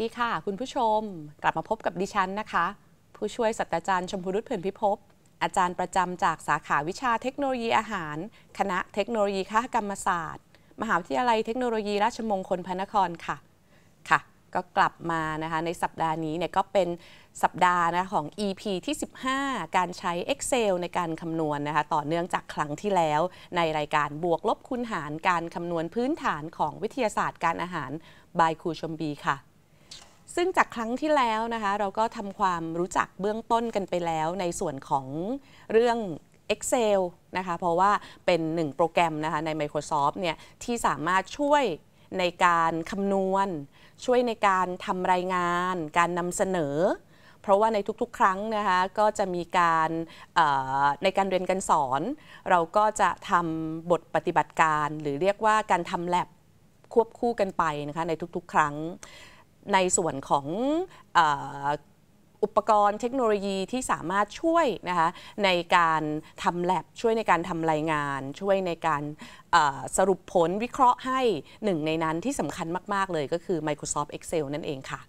ดีค่ะ คุณผู้ชมกลับมาพบกับดิฉันนะคะ ผู้ช่วยศาสตราจารย์ชมพูรุตเผื่นพิภพอาจารย์ประจำจากสาขาวิชาเทคโนโลยีอาหาร คณะเทคโนโลยีคกรรมศาสตร์ มหาวิทยาลัยเทคโนโลยีราชมงคลพระนครค่ะค่ะ ก็กลับมานะคะในสัปดาห์นี้เนี่ยก็เป็นสัปดาห์นะของ EP ที่ 15 การใช้ Excel ในการคำนวณนนะคะต่อเนื่องจากครั้งที่แล้ว ในรายการบวกลบคูณหาร การคำนวณพื้นฐานของวิทยาศาสตร์ การอาหารบายครูชมบีค่ะซึ่งจากครั้งที่แล้วนะคะเราก็ทำความรู้จักเบื้องต้นกันไปแล้ว ในส่วนของเรื่อง Excel นะคะเพราะว่าเป็นหนึ่งโปรแกรมนะคะใน Microsoft เนี่ยที่สามารถช่วยในการคำนวณ ช่วยในการทำรายงาน การนำเสนอ เพราะว่าในทุก ๆ ครั้งนะคะก็จะมีการในการเรียนการสอน เราก็จะทำบทปฏิบัติการ หรือเรียกว่าการทำแลบ ควบคู่กันไปนะคะในทุกๆ ครั้งในส่วนของอุปกรณ์เทคโนโลยีที่สามารถช่วยนะคะในการทำแ a บช่วยในการทำรายงาน ช่วยในการสรุปผลวิเคราะห์ให้หนึ่งในนั้นที่สำคัญมากๆเลย ก็คือ Microsoft Excel นั่นเองค่ะ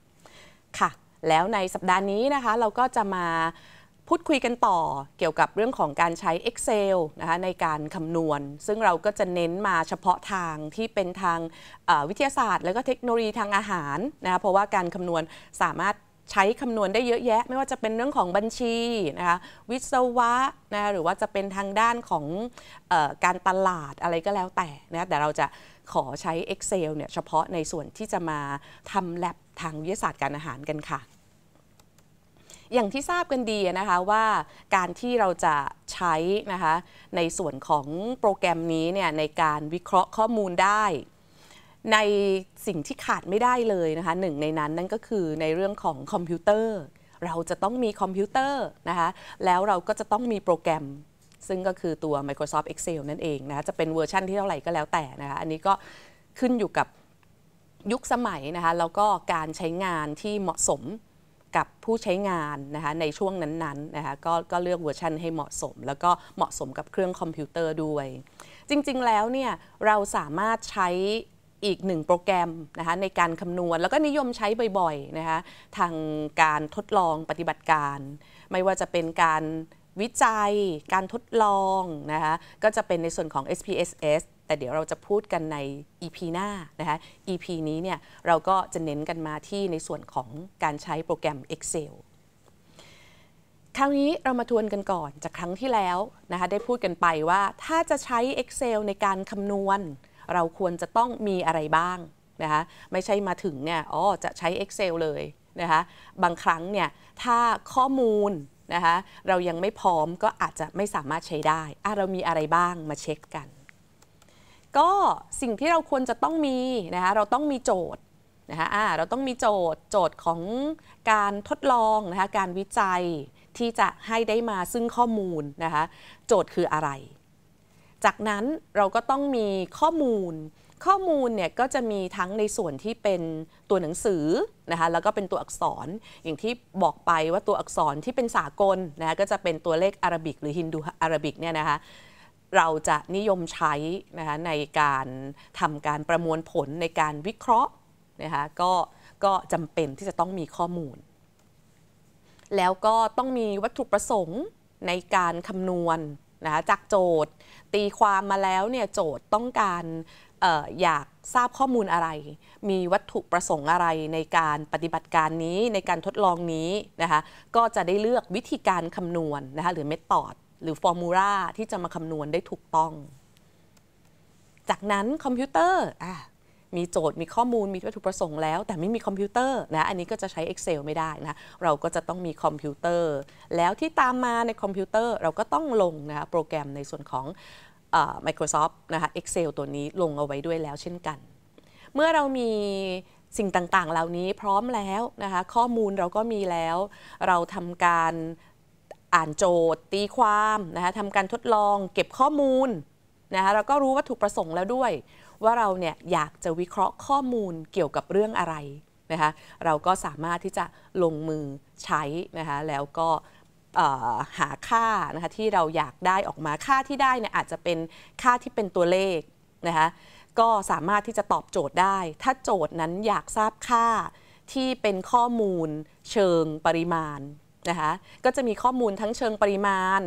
ค่ะ แล้วในสัปดาห์นี้นะคะ เราก็จะมาพูดคุยกันต่อเกี่ยวกับเรื่องของการใช้ Excel นะคะในการคำนวณ ซึ่งเราก็จะเน้นมาเฉพาะทางที่เป็นทางวิทยาศาสตร์แล้วก็เทคโนโลยีทางอาหารนะคะเพราะว่าการคำนวณสามารถใช้คำนวณได้เยอะแยะ ไม่ว่าจะเป็นเรื่องของบัญชีนะคะวิศวะนะะหรือว่าจะเป็นทางด้านของออการตลาดอะไรก็แล้วแต่นะแต่เราจะขอใช้ Excel เนี่ยเฉพาะในส่วนที่จะมาทำแลบทางวิทยาศาสตร์การอาหารกันค่ะอย่างที่ทราบกันดีนะคะว่าการที่เราจะใช้นะคะในส่วนของโปรแกรมนี้เนี่ยในการวิเคราะห์ข้อมูลได้ ในสิ่งที่ขาดไม่ได้เลยนะคะหนึ่งในนั้นนั่นก็คือในเรื่องของคอมพิวเตอร์ เราจะต้องมีคอมพิวเตอร์นะคะแล้วเราก็จะต้องมีโปรแกรม ซึ่งก็คือตัว Microsoft Excel นั่นเองนะะจะเป็นเวอร์ชันที่เท่าไหร่ก็แล้วแต่นะคะอันนี้ก็ขึ้นอยู่กับยุคสมัยนะคะแล้วก็การใช้งานที่เหมาะสมกับผู้ใช้งานนะคะในช่วงนั้นๆนะคะกก็เลือกเวอร์ชันให้เหมาะสม แล้วก็เหมาะสมกับเครื่องคอมพิวเตอร์ด้วย จริงๆ แล้วเนี่ยเราสามารถใช้อีกหนึ่งโปรแกรมนะคะในการคำนวณแล้วก็นิยมใช้บ่อยๆนะคะทางการทดลองปฏิบัติการ ไม่ว่าจะเป็นการวิจัยการทดลองนะคะก็จะเป็นในส่วนของ SPSS แต่เดี๋ยวเราจะพูดกันใน EP หน้านะคะ EP นี้เนี่ยเราก็จะเน้นกันมาที่ในส่วนของการใช้โปรแกรม Excel คราวนี้เรามาทวนกันก่อนจากครั้งที่แล้วนะคะได้พูดกันไปว่าถ้าจะใช้ Excel ในการคำนวณ เราควรจะต้องมีอะไรบ้างนะคะไม่ใช่มาถึงเนี่ยอ๋อจะใช้ Excel เลยนะคะบางครั้งเนี่ยถ้าข้อมูลนะคะเรายังไม่พร้อมก็อาจจะไม่สามารถใช้ได้เรามีอะไรบ้างมาเช็คกันก็สิ่งที่เราควรจะต้องมีนะคะ เราต้องมีโจทย์นะคะะเราต้องมีโจทย์ โจทย์ของการทดลองนะคะการวิจัยที่จะให้ได้มาซึ่งข้อมูลนะคะ โจทย์คืออะไร จากนั้นเราก็ต้องมีข้อมูล ข้อมูลเนี่ยก็จะมีทั้งในส่วนที่เป็นตัวหนังสือนะคะแล้วก็เป็นตัวอักษรอย่างที่บอกไปว่าตัวอักษรที่เป็นสากลนะคะก็จะเป็นตัวเลขอารบิก หรือฮินดูอารบิกเนี่ยนะคะเราจะนิยมใช้นะคะในการทำการประมวลผลในการวิเคราะห์นะคะก็ก็จำเป็นที่จะต้องมีข้อมูล แล้วก็ต้องมีวัตถุประสงค์ในการคำนวณนะะจากโจทย์ ตีความมาแล้วเนี่ยโจทย์ต้องการออยากทราบข้อมูลอะไร มีวัตถุประสงค์อะไรในการปฏิบัติการนี้ในการทดลองนี้นะคะก็จะได้เลือกวิธีการคำนวณนนะคะหรือเมธอดหรือฟอร์มูลาที่จะมาคำนวณได้ถูกต้อง จากนั้นคอมพิวเตอร์มีโจทย์มีข้อมูลมีวัตถุประสงค์แล้ว แต่ไม่มีคอมพิวเตอร์นะอันนี้ก็จะใช้ Excel ไม่ได้นะ เราก็จะต้องมีคอมพิวเตอร์ แล้วที่ตามมาในคอมพิวเตอร์เราก็ต้องลงนะโปรแกรมในส่วนของ Microsoft นะคะ Excel ตัวนี้ลงเอาไว้ด้วยแล้วเช่นกัน เมื่อเรามีสิ่งต่างๆ เหล่านี้พร้อมแล้วนะคะข้อมูลเราก็มีแล้วเราทำการอ่านโจทย์ตีความนะคะทำการทดลองเก็บข้อมูลนะคะแล้วก็รู้วัตถุประสงค์แล้วด้วย ว่าเราเนี่ยอยากจะวิเคราะห์ข้อมูลเกี่ยวกับเรื่องอะไรนะคะเราก็สามารถที่จะลงมือใช้นะคะแล้วก็หาค่านะคะที่เราอยากได้ออกมาค่าที่ได้เนี่ยอาจจะเป็นค่าที่เป็นตัวเลขนะคะก็สามารถที่จะตอบโจทย์ได้ ถ้าโจทย์นั้นอยากทราบค่าที่เป็นข้อมูลเชิงปริมาณนะคะก็จะมีข้อมูลทั้งเชิงปริมาณ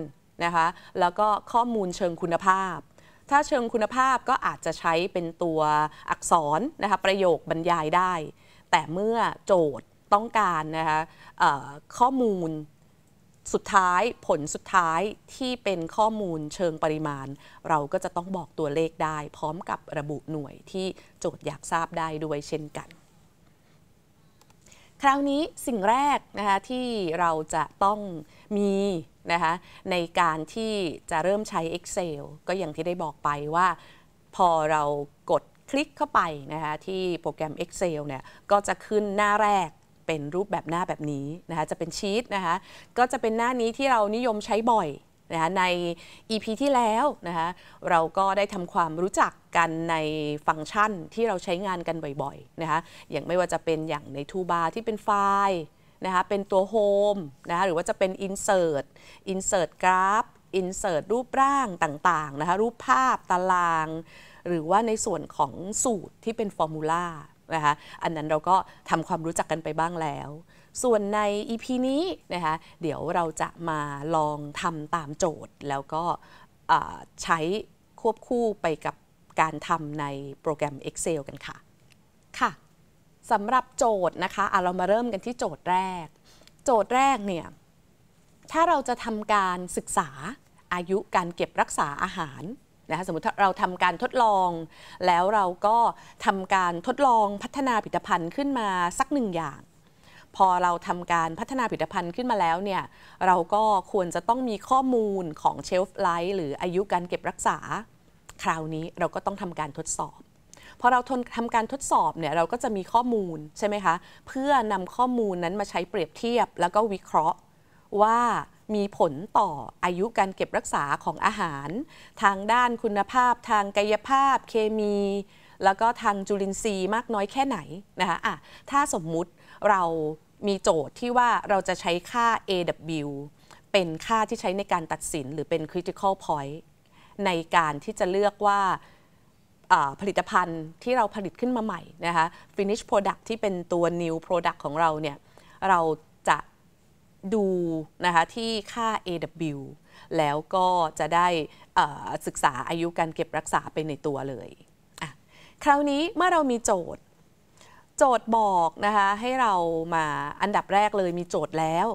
นะคะแล้วก็ข้อมูลเชิงคุณภาพ ถ้าเชิงคุณภาพก็อาจจะใช้เป็นตัวอักษรนะคะประโยคบรรยายได้ แต่เมื่อโจทย์ต้องการนะคะข้อมูลสุดท้ายผลสุดท้ายที่เป็นข้อมูลเชิงปริมาณ เราก็จะต้องบอกตัวเลขได้พร้อมกับระบุหน่วยที่โจทย์อยากทราบได้ด้วยเช่นกันคราวนี้ สิ่งแรกนะคะที่เราจะต้องมีนะคะในการที่จะเริ่มใช้ Excel ก็อย่างที่ได้บอกไปว่า พอเรากดคลิกเข้าไปนะคะที่โปรแกรม Excel เนี่ยก็จะขึ้นหน้าแรกเป็นรูปแบบหน้าแบบนี้นะคะจะเป็นชีตนะคะก็จะเป็นหน้านี้ที่เรานิยมใช้บ่อยนะคะใน EP ที่แล้วนะคะเราก็ได้ทำความรู้จักกันในฟังก์ชันที่เราใช้งานกันบ่อยๆนะคะอย่างไม่ว่าจะเป็นอย่างในทูบาร์ที่เป็นไฟล์นะคะเป็นตัวโฮมนะคะหรือว่าจะเป็น Insert Insert Graph i n ิ e r t รูปร่างต่างๆนะคะรูปภาพตาราง หรือว่าในส่วนของสูตรที่เป็นฟอร์มูลานะคะอันนั้นเราก็ทำความรู้จักกันไปบ้างแล้วส่วนใน EP นี้นะคะเดี๋ยวเราจะมาลองทำตามโจทย์ แล้วก็ใช้ควบคู่ไปกับการทำในโปรแกรม Excel กันค่ะค่ะสำหรับโจทย์นะคะเเรามาเริ่มกันที่โจทย์แรก โจทย์แรกเนี่ยถ้าเราจะทำการศึกษาอายุการเก็บรักษาอาหารนะคะสมมติเราทำการทดลอง แล้วเราก็ทำการทดลองพัฒนาผลิตภัณฑ์ขึ้นมาสักหนึ่งอย่างพอเราทำการพัฒนาผลิตภัณฑ์ขึ้นมาแล้วเนี่ยเราก็ควรจะต้องมีข้อมูลของเชลฟ์ไลท์หรืออายุการเก็บรักษา คราวนี้เราก็ต้องทำการทดสอบพอเราทำการทดสอบเนี่ยเราก็จะมีข้อมูลใช่ไหมคะเพื่อนำข้อมูลนั้นมาใช้เปรียบเทียบแล้วก็วิเคราะห์ ว่ามีผลต่ออายุการเก็บรักษาของอาหาร ทางด้านคุณภาพ ทางกายภาพ เคมี แล้วก็ทางจุลินทรีย์มากน้อยแค่ไหนนะคะอ่ะถ้าสมมุติเรามีโจทย์ที่ว่าเราจะใช้ค่า AW เป็นค่าที่ใช้ในการตัดสินหรือเป็น critical point ในการที่จะเลือกว่าผลิตภัณฑ์ที่เราผลิตขึ้นมาใหม่นะคะ finish product ที่เป็นตัว new product ของเราเนี่ยเราจะดูนะคะที่ค่า AW แล้วก็จะได้ศึกษาอายุการเก็บรักษาไปในตัวเลย คราวนี้เมื่อเรามีโจทย์โจทย์บอก นะคะให้เรามาอันดับแรกเลยมีโจทย์แล้ว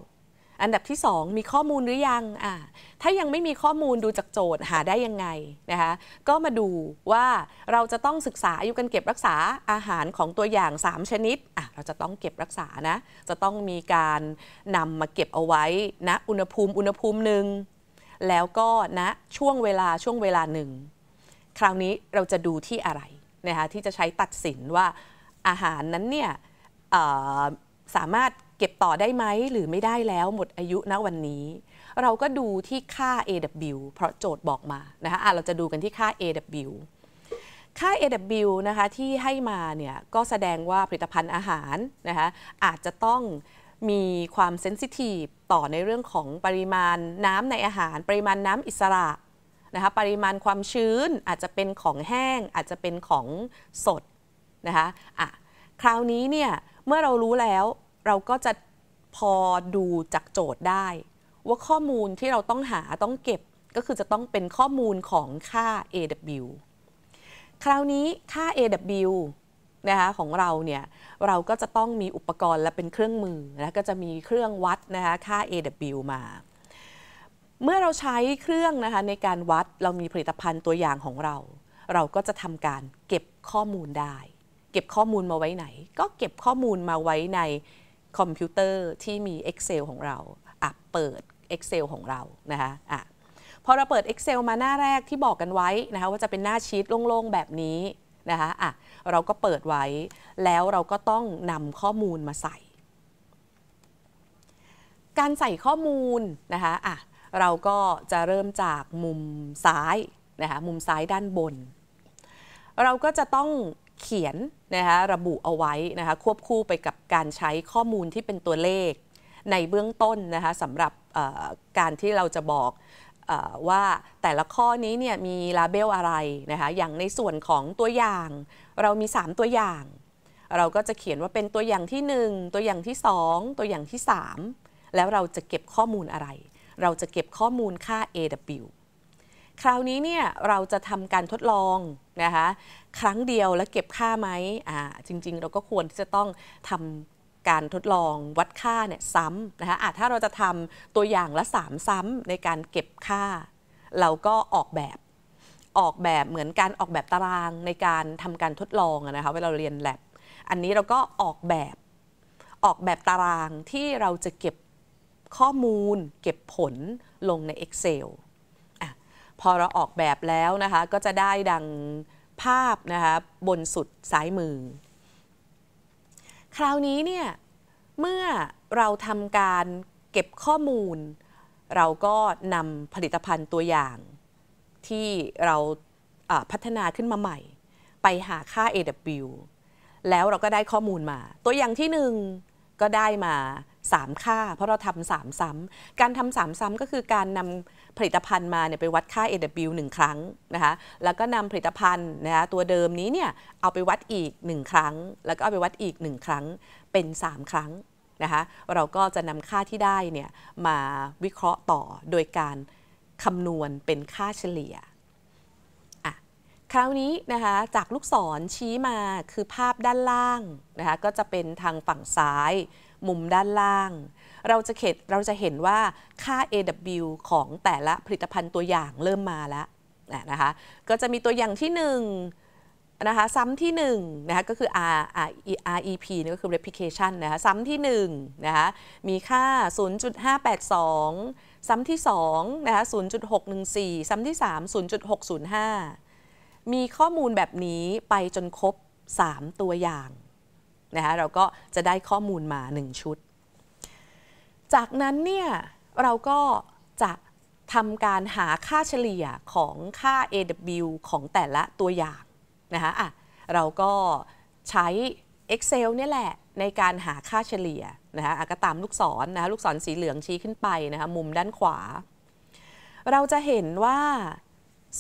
อันดับที่ 2 มีข้อมูลหรือยังอ่าถ้ายังไม่มีข้อมูลดูจากโจทย์หาได้ยังไงนะคะก็มาดูว่าเราจะต้องศึกษาอายุการเก็บรักษาอาหารของตัวอย่าง 3 ชนิดอ่ะเราจะต้องเก็บรักษานะจะต้องมีการนำมาเก็บเอาไว้ณนะอุณหภูมิอุณหภูมิหนึ่งแล้วก็ณนะช่วงเวลาช่วงเวลาหนึ่งคราวนี้เราจะดูที่อะไรนะคะที่จะใช้ตัดสินว่าอาหารนั้นเนี่ยสามารถเก็บต่อได้ไหมหรือไม่ได้แล้วหมดอายุณวันนี้ เราก็ดูที่ค่า AW เพราะโจทย์บอกมานะคะะเราจะดูกันที่ค่า AW ค่า AW นะคะที่ให้มาเนี่ยก็แสดงว่าผลิตภัณฑ์อาหารนะคะอาจจะต้องมีความเซนซิทีฟต่อในเรื่องของปริมาณน้ำในอาหาร ปริมาณน้ำอิสระนะคะปริมาณความชื้นอาจจะเป็นของแห้งอาจจะเป็นของสดนะคะอ่ะคราวนี้เนี่ย เมื่อเรารู้แล้วเราก็จะพอดูจากโจทย์ได้ ว่าข้อมูลที่เราต้องหาต้องเก็บก็คือจะต้องเป็นข้อมูลของค่า AW คราวนี้ค่า AW นะคะของเราเนี่ยเราก็จะต้องมีอุปกรณ์และเป็นเครื่องมือแล้วก็จะมีเครื่องวัดนะคะค่า AW มา เมื่อเราใช้เครื่องนะคะในการวัดเรามีผลิตภัณฑ์ตัวอย่างของเรา เราก็จะทำการเก็บข้อมูลได้เก็บข้อมูลมาไว้ไหน ก็เก็บข้อมูลมาไว้ในคอมพิวเตอร์ที่มี Excel ของเราอ่ะเปิด Excel ของเรานะคะอ่ะพอเราเปิด Excel มาหน้าแรกที่บอกกันไว้นะคะว่าจะเป็นหน้าชีตโล่งๆแบบนี้นะคะอ่ะเราก็เปิดไว้แล้วเราก็ต้องนำข้อมูลมาใส่ การใส่ข้อมูลนะคะอ่ะเราก็จะเริ่มจากมุมซ้ายนะคะมุมซ้ายด้านบน เราก็จะต้องเขียนนะคะระบุเอาไว้นะคะควบคู่ไปกับการใช้ข้อมูลที่เป็นตัวเลข ในเบื้องต้นนะคะสำหรับการที่เราจะบอกว่าแต่ละข้อนี้เนี่ยมีลาเบลอะไรนะคะอย่างในส่วนของตัวอย่าง เรามี 3 ตัวอย่าง เราก็จะเขียนว่าเป็นตัวอย่างที่ 1 ตัวอย่างที่ 2 ตัวอย่างที่ 3 แล้วเราจะเก็บข้อมูลอะไร เราจะเก็บข้อมูลค่า AW คราวนี้เนี่ยเราจะทำการทดลองนะคะครั้งเดียวแล้วเก็บค่าไหมอ่าจริงๆ เราก็ควรที่จะต้องทำการทดลองวัดค่าเนี่ยซ้ำนะคะะถ้าเราจะทำตัวอย่างละ3ซ้ำในการเก็บค่า เราก็ออกแบบออกแบบเหมือนการออกแบบตารางในการทำการทดลองนะคะเวลาเรียนแลบอันนี้เราก็ออกแบบออกแบบตารางที่เราจะเก็บข้อมูลเก็บผลลงใน Excel อพอเราออกแบบแล้วนะคะก็จะได้ดังภาพนะคะบนสุดซ้ายมือ คราวนี้เนี่ย เมื่อเราทำการเก็บข้อมูล เราก็นำผลิตภัณฑ์ตัวอย่าง ที่เราพัฒนาขึ้นมาใหม่ ไปหาค่า AW แล้วเราก็ได้ข้อมูลมา ตัวอย่างที่หนึ่งก็ได้มาสามค่าเพราะเราทำสามซ้ำการทำสามซ้ำก็คือการนำผลิตภัณฑ์มาเนี่ยไปวัดค่า AW 1ครั้งนะคะแล้วก็นำผลิตภัณฑ์นะคะตัวเดิมนี้เนี่ยเอาไปวัดอีก 1 ครั้งแล้วก็เอาไปวัดอีก 1 ครั้งเป็น 3 ครั้งนะคะเราก็จะนำค่าที่ได้เนี่ยมาวิเคราะห์ต่อโดยการคำนวณเป็นค่าเฉลี่ยคราวนี้นะคะจากลูกศรชี้มาคือภาพด้านล่างนะคะก็จะเป็นทางฝั่งซ้ายมุมด้านล่าง เราจะเห็นเราจะเห็นว่าค่า AW ของแต่ละผลิตภัณฑ์ตัวอย่างเริ่มมาแล้วนะคะก็จะมีตัวอย่างที่1นะคะซ้ำที่1นะคะก็คือ R R e REP นี่ก็คือ replication นะคะซ้ำที่1นะคะมีค่า 0.582 ซ้ำที่2นะคะ 0.614 ซ้ำที่ 3 0.605 มีข้อมูลแบบนี้ไปจนครบ 3 ตัวอย่างนะคะเราก็จะได้ข้อมูลมา 1 ชุด จากนั้นเนี่ย เราก็จะทำการหาค่าเฉลี่ยของค่า AW ของแต่ละตัวอย่างนะคะอ่ะเราก็ใช้ Excel เนี่ยแหละ ในการหาค่าเฉลี่ยนะคะก็ตามลูกศรนนะะลูกศรสีเหลืองชี้ขึ้นไปนะคะมุมด้านขวา เราจะเห็นว่า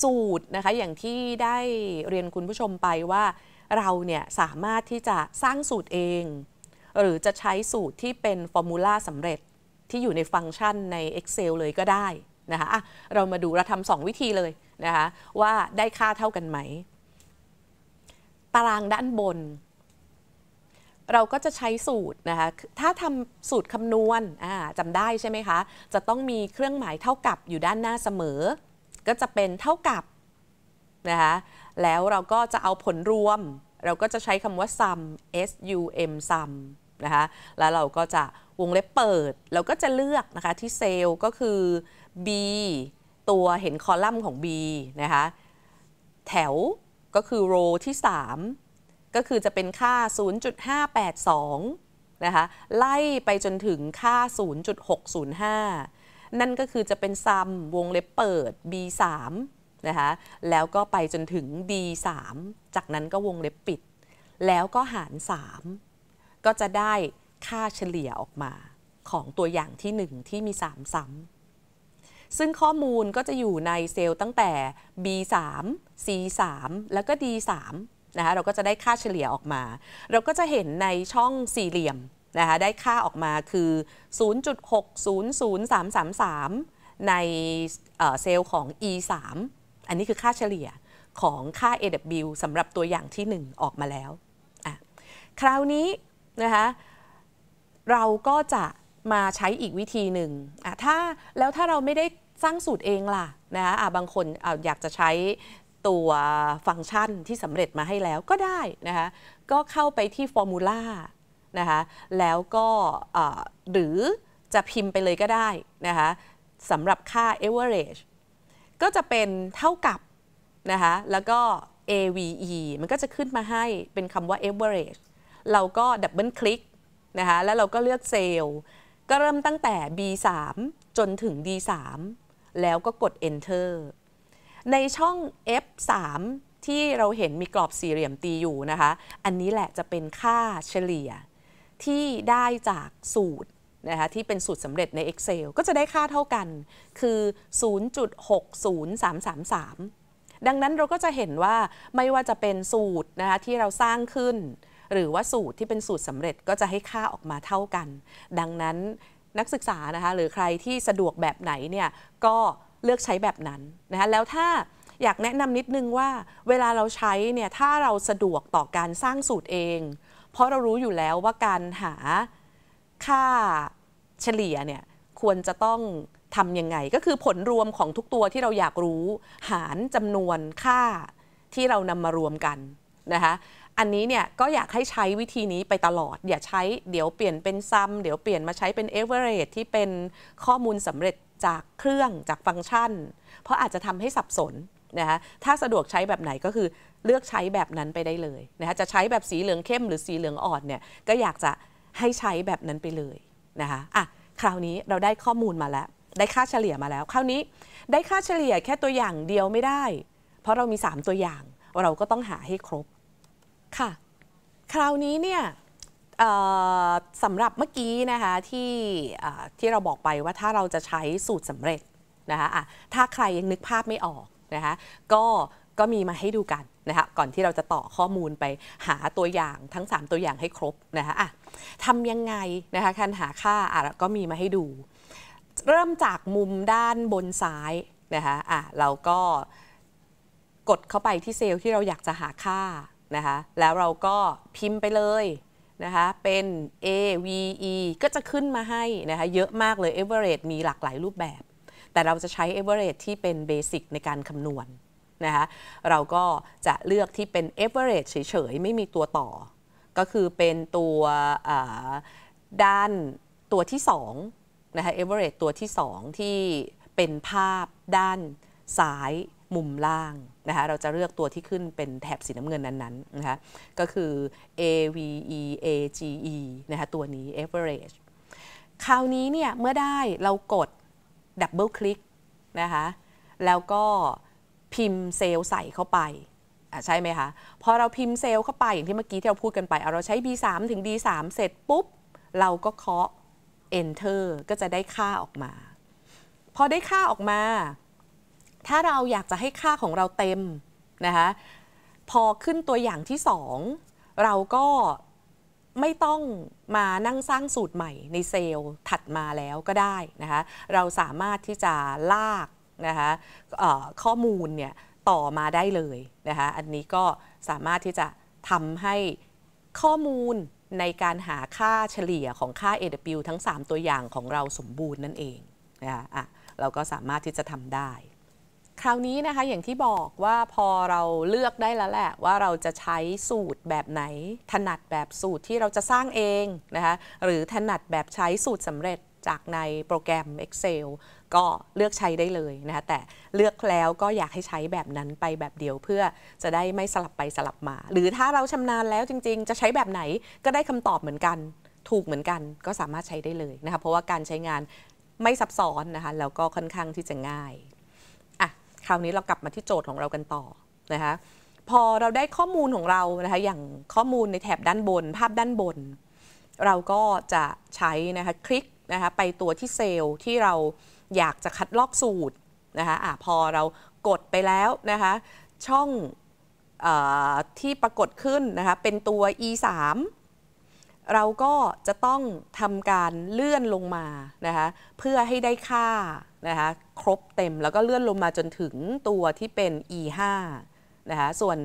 สูตรนะคะอย่างที่ได้เรียนคุณผู้ชมไปว่าเราเนี่ยสามารถที่จะสร้างสูตรเอง หรือจะใช้สูตรที่เป็นฟอร์มูลาสำเร็จที่อยู่ในฟังก์ชันใน Excel เลยก็ได้นะคะะเรามาดูเราทำสองวิธีเลยนะคะว่าได้ค่าเท่ากันไหมตารางด้านบน เราก็จะใช้สูตรนะคะถ้าทำสูตรคำนวณจำได้ใช่ไหมคะ จะต้องมีเครื่องหมายเท่ากับอยู่ด้านหน้าเสมอ ก็จะเป็นเท่ากับนะคะ แล้วเราก็จะเอาผลรวม เราก็จะใช้คำว่า sum s u m sum นะคะ แล้วเราก็จะวงเล็บเปิด เราก็จะเลือกนะคะที่เซลล์ก็คือ b ตัวเห็นคอลัมน์ของ b นะคะ แถวก็คือ row ที่ 3 ก็คือจะเป็นค่า 0.582 นะคะ ไล่ไปจนถึงค่า 0.605 นั่นก็คือจะเป็นซัมวงเล็บเปิด b 3นะคะแล้วก็ไปจนถึง D3 จากนั้นก็วงเล็บปิด แล้วก็หาร 3 ก็จะได้ค่าเฉลี่ยออกมาของตัวอย่างที่ 1 ที่มี3 ซ้ำซึ่งข้อมูลก็จะอยู่ในเซลล์ตั้งแต่ B3 C3 แล้วก็ D3 นะคะเราก็จะได้ค่าเฉลี่ยออกมา เราก็จะเห็นในช่องสี่เหลี่ยมนะคะได้ค่าออกมาคือ 0.600333 ในเซลล์ของ E3 อันนี้คือค่าเฉลี่ยของค่า AW สำหรับตัวอย่างที่1ออกมาแล้ว คราวนี้นะคะเราก็จะมาใช้อีกวิธีหนึ่งถ้าแล้วถ้าเราไม่ได้สร้างสูตรเองล่ะนะคะะบางคนออยากจะใช้ตัวฟังก์ชันที่สำเร็จมาให้แล้วก็ได้นะคะก็เข้าไปที่ฟอร์มูล่านะคะแล้วก็หรือจะพิมพ์ไปเลยก็ได้นะคะสำหรับค่า average ก็จะเป็นเท่ากับนะคะแล้วก็ AVE มันก็จะขึ้นมาให้เป็นคำว่า average เราก็ดับเบิลคลิกนะคะแล้วเราก็เลือกเซลล์ก็เริ่มตั้งแต่ B3 จนถึง D3 แล้วก็กด enter ในช่อง F3 ที่เราเห็นมีกรอบสี่เหลี่ยมตีอยู่นะคะ อันนี้แหละจะเป็นค่าเฉลี่ยที่ได้จากสูตรนะคะที่เป็นสูตรสำเร็จใน Excel ก็จะได้ค่าเท่ากัน คือ 0.60333 ดังนั้นเราก็จะเห็นว่าไม่ว่าจะเป็นสูตรนะคะที่เราสร้างขึ้น หรือว่าสูตรที่เป็นสูตรสำเร็จก็จะให้ค่าออกมาเท่ากัน ดังนั้นนักศึกษานะคะหรือใครที่สะดวกแบบไหนเนี่ยก็เลือกใช้แบบนั้นนะคะแล้วถ้าอยากแนะนำนิดนึงว่า เวลาเราใช้เนี่ยถ้าเราสะดวกต่อการสร้างสูตรเอง เพราะเรารู้อยู่แล้วว่าการหาค่าเฉลี่ยเนี่ยควรจะต้องทำยังไง ก็คือผลรวมของทุกตัวที่เราอยากรู้หารจำนวนค่าที่เรานำมารวมกันนะคะอันนี้เนี่ยก็อยากให้ใช้วิธีนี้ไปตลอดอย่าใช้เดี๋ยวเปลี่ยนเป็นซัมเดี๋ยวเปลี่ยนมาใช้เป็นเอเวอร์เรที่เป็นข้อมูลสำเร็จจากเครื่องจากฟังก์ชัน เพราะอาจจะทำให้สับสนนะคะถ้าสะดวกใช้แบบไหนก็คือเลือกใช้แบบนั้นไปได้เลยนะคะจะใช้แบบสีเหลืองเข้มหรือสีเหลืองอ่อนเนี่ยก็อยากจะให้ใช้แบบนั้นไปเลยนะคะอ่ะคราวนี้เราได้ข้อมูลมาแล้ว ได้ค่าเฉลี่ยมาแล้ว คราวนี้ได้ค่าเฉลี่ยแค่ตัวอย่างเดียวไม่ได้ เพราะเรามี 3 ตัวอย่าง เราก็ต้องหาให้ครบ ค่ะ คราวนี้เนี่ยสำหรับเมื่อกี้นะคะที่ที่เราบอกไปว่าถ้าเราจะใช้สูตรสำเร็จนะคะะถ้าใครยังนึกภาพไม่ออกนะคะ ก็ก็มีมาให้ดูกันนะคะก่อนที่เราจะต่อข้อมูลไปหาตัวอย่างทั้ง 3 ตัวอย่างให้ครบนะคะะทำยังไงนะคะการหาค่าอ่ะก็มีมาให้ดู เริ่มจากมุมด้านบนซ้ายนะคะอ่ะเราก็กดเข้าไปที่เซลล์ที่เราอยากจะหาค่านะคะแล้วเราก็พิมพ์ไปเลยนะคะเป็น A V E ก็จะขึ้นมาให้นะคะเยอะมากเลย Average มีหลากหลายรูปแบบ แต่เราจะใช้ Average ที่เป็นเบสิกในการคำนวณนะคะเราก็จะเลือกที่เป็น average เฉย ๆ ไม่มีตัวต่อ ก็คือเป็นตัวด้านตัวที่2นะคะ average ตัวที่ 2 ที่เป็นภาพด้านซ้ายมุมล่างนะคะเราจะเลือกตัวที่ขึ้นเป็นแถบสีน้ำเงินนั้นๆนะคะก็คือ A V E A G E นะคะตัวนี้ average คราวนี้เนี่ยเมื่อได้เรากดดับเบิลคลิกนะคะแล้วก็พิมพ์เซลล์ใส่เข้าไปใช่ไหมคะ พอเราพิมพ์เซลล์เข้าไปอย่างที่เมื่อกี้ที่เราพูด กันไป เอาเราใช้ B3 ถึง D3 เสร็จปุ๊บ เราก็เคาะ Enter ก็จะได้ค่าออกมา พอได้ค่าออกมา ถ้าเราอยากจะให้ค่าของเราเต็มนะคะ พอขึ้นตัวอย่างที่ 2 เราก็ไม่ต้องมานั่งสร้างสูตรใหม่ในเซลล์ถัดมาแล้วก็ได้นะคะ เราสามารถที่จะลากนะคะข้อมูลเนี่ยต่อมาได้เลยนะคะอันนี้ก็สามารถที่จะทำให้ข้อมูลในการหาค่าเฉลี่ยของค่า AW ทั้ง 3 ตัวอย่างของเราสมบูรณ์นั่นเองนะคะะเราก็สามารถที่จะทำได้ คราวนี้นะคะอย่างที่บอกว่าพอเราเลือกได้แล้วแหละว่าเราจะใช้สูตรแบบไหน ถนัดแบบสูตรที่เราจะสร้างเองนะคะหรือถนัดแบบใช้สูตรสำเร็จจากในโปรแกรม Excel ก็เลือกใช้ได้เลยนะคะแต่เลือกแล้วก็อยากให้ใช้แบบนั้นไปแบบเดียวเพื่อจะได้ไม่สลับไปสลับมา หรือถ้าเราชำนาญแล้วจริงๆ จะใช้แบบไหนก็ได้คำตอบเหมือนกัน ถูกเหมือนกันก็สามารถใช้ได้เลยนะคะเพราะว่าการใช้งานไม่ซับซ้อนนะคะแล้วก็ค่อนข้างที่จะง่ายอ่ะคราวนี้เรากลับมาที่โจทย์ของเรากันต่อนะคะพอเราได้ข้อมูลของเรานะคะอย่างข้อมูลในแถบด้านบน ภาพด้านบน เราก็จะใช้นะคะคลิกนะคะไปตัวที่เซลล์ที่เราอยากจะคัดลอกสูตรนะคะอะพอเรากดไปแล้วนะคะช่องอที่ปรากฏขึ้นนะคะเป็นตัว e 3เราก็จะต้องทำการเลื่อนลงมานะคะเพื่อให้ได้ค่านะคะครบเต็ม แล้วก็เลื่อนลงมาจนถึงตัวที่เป็น e 5นะคะส่วน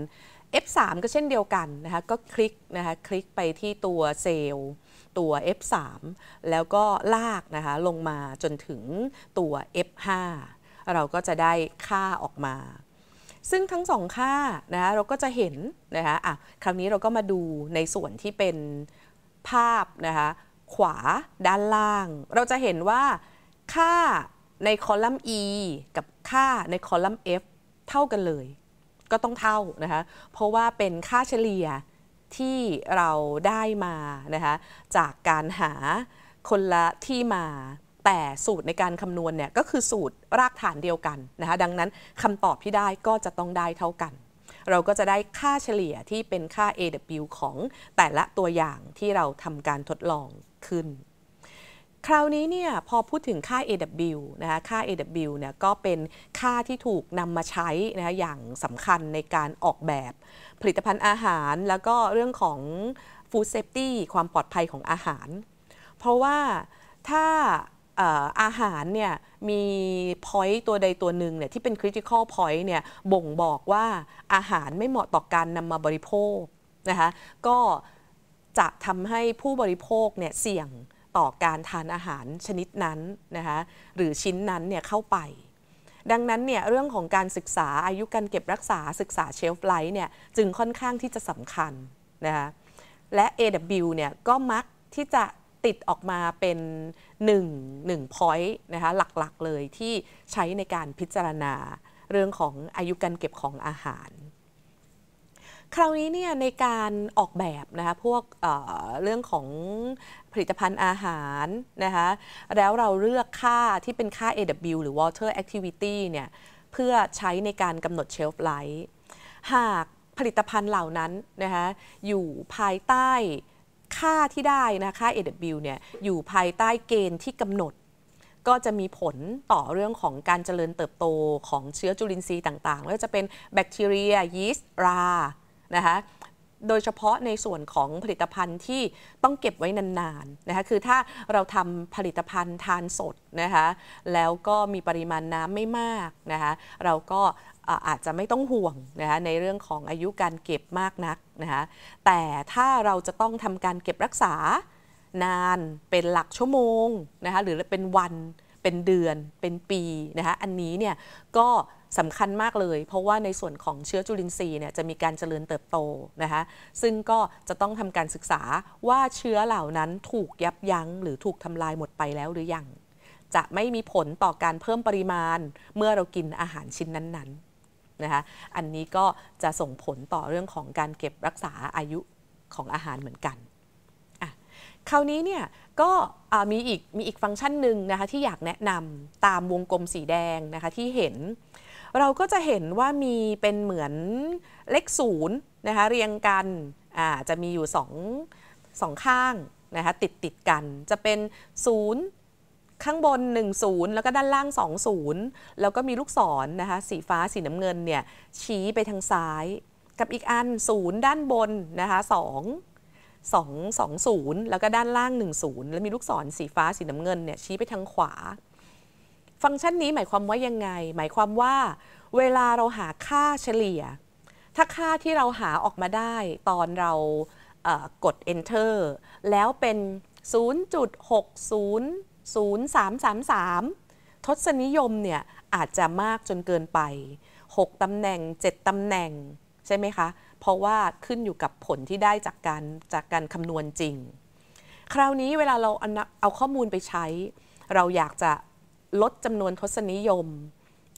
F3 ก็เช่นเดียวกันนะคะก็คลิกนะคะคลิกไปที่ตัวเซลล์ตัว F3 แล้วก็ลากนะคะลงมาจนถึงตัว F5 เราก็จะได้ค่าออกมา ซึ่งทั้งสองค่านะคะเราก็จะเห็นนะคะอ่ะคราวนี้เราก็มาดูในส่วนที่เป็นภาพนะคะ ขวาด้านล่าง เราจะเห็นว่าค่าในคอลัมน์ E กับค่าในคอลัมน์ F เท่ากันเลย ก็ต้องเท่านะคะ เพราะว่าเป็นค่าเฉลี่ยที่เราได้มานะคะจากการหาคนละที่มาแต่สูตรในการคำนวณเนี่ยก็คือสูตรรากฐานเดียวกันนะคะดังนั้นคำตอบที่ได้ก็จะต้องได้เท่ากัน เราก็จะได้ค่าเฉลี่ยที่เป็นค่า AW ของแต่ละตัวอย่างที่เราทำการทดลองขึ้นคราวนี้เนี่ยพอพูดถึงค่า AW นะคะค่า AW เนี่ยก็เป็นค่าที่ถูกนำมาใช้นะคะอย่างสำคัญในการออกแบบผลิตภัณฑ์อาหาร แล้วก็เรื่องของ food safety ความปลอดภัยของอาหาร เพราะว่าถ้าอาหารเนี่ยมีพอยต์ตัวใดตัวหนึ่งเนี่ยที่เป็นคริติคอลพอยต์เนี่ยบ่งบอกว่าอาหารไม่เหมาะต่อการนำมาบริโภคนะคะก็จะทำให้ผู้บริโภคเนี่ยเสี่ยงต่อการทานอาหารชนิดนั้นนะคะหรือชิ้นนั้นเนี่ยเข้าไป ดังนั้นเนี่ยเรื่องของการศึกษาอายุการเก็บรักษาศึกษาเชลฟไลท์เนี่ยจึงค่อนข้างที่จะสำคัญนะคะและ AW เนี่ยก็มักที่จะติดออกมาเป็น 1 1 point นะคะหลักๆเลยที่ใช้ในการพิจารณา เรื่องของอายุการเก็บของอาหารคราวนี้เนี่ยในการออกแบบนะคะพวกเเรื่องของผลิตภัณฑ์อาหารนะคะ แล้วเราเลือกค่าที่เป็นค่า AW หรือ Water Activity เนี่ยเพื่อใช้ในการกำหนดเชลฟ์ไลท์หากผลิตภัณฑ์เหล่านั้นนะคะอยู่ภายใต้ค่าที่ได้นะค่า AW เนี่ยอยู่ภายใต้เกณฑ์ที่กำหนด ก็จะมีผลต่อเรื่องของการเจริญเติบโตของเชื้อจุลินทรีย์ต่างๆไม่ว่าจะเป็นแบคทีเรียยีสต์รานะคะโดยเฉพาะในส่วนของผลิตภัณฑ์ที่ต้องเก็บไว้นานๆนะคะคือถ้าเราทำผลิตภัณฑ์ทานสดนะคะ แล้วก็มีปริมาณน้ำไม่มากนะคะ เราก็อาจจะไม่ต้องห่วงนะคะในเรื่องของอายุการเก็บมากนักนะคะ แต่ถ้าเราจะต้องทำการเก็บรักษานานเป็นหลักชั่วโมงนะคะ หรือเป็นวัน เป็นเดือน เป็นปีนะคะ อันนี้เนี่ยก็สำคัญมากเลยเพราะว่าในส่วนของเชื้อจุลินทรีย์เนี่ยจะมีการเจริญเติบโตนะคะซึ่งก็จะต้องทำการศึกษาว่าเชื้อเหล่านั้นถูกยับยั้งหรือถูกทำลายหมดไปแล้วหรือยังจะไม่มีผลต่อการเพิ่มปริมาณเมื่อเรากินอาหารชิ้นนั้นๆนะคะอันนี้ก็จะส่งผลต่อเรื่องของการเก็บรักษาอายุของอาหารเหมือนกันคราวนี้เนี่ยก็มีอีกมีอีกฟังก์ชันหนึ่งนะคะที่อยากแนะนำตามวงกลมสีแดงนะคะที่เห็นเราก็จะเห็นว่ามีเป็นเหมือนเลขศูนย์นะคะเรียงกันจะมีอยู่สองสองข้างนะคะติดติดกัน จะเป็นศูนย์ข้างบน10 แล้วก็ด้านล่าง 20แล้วก็มีลูกศรนนะคะสีฟ้าสีน้ำเงินเนี่ยชี้ไปทางซ้าย กับอีกอันศูนย์ด้านบนนะคะ2 2 2 0 แล้วก็ด้านล่าง 10แล้วมีลูกศรสีฟ้าสีน้ำเงินเนี่ยชี้ไปทางขวาฟังก์ชันนี้หมายความว่ายังไง หมายความว่าเวลาเราหาค่าเฉลี่ย ถ้าค่าที่เราหาออกมาได้ตอนเรากด enter แล้วเป็น 0.600333 ทศนิยมเนี่ยอาจจะมากจนเกินไป 6 ตำแหน่ง 7 ตำแหน่ง ใช่ไหมคะ เพราะว่าขึ้นอยู่กับผลที่ได้จากการจากการคำนวณจริง คราวนี้เวลาเราเอาข้อมูลไปใช้ เราอยากจะลดจำนวนทศนิยม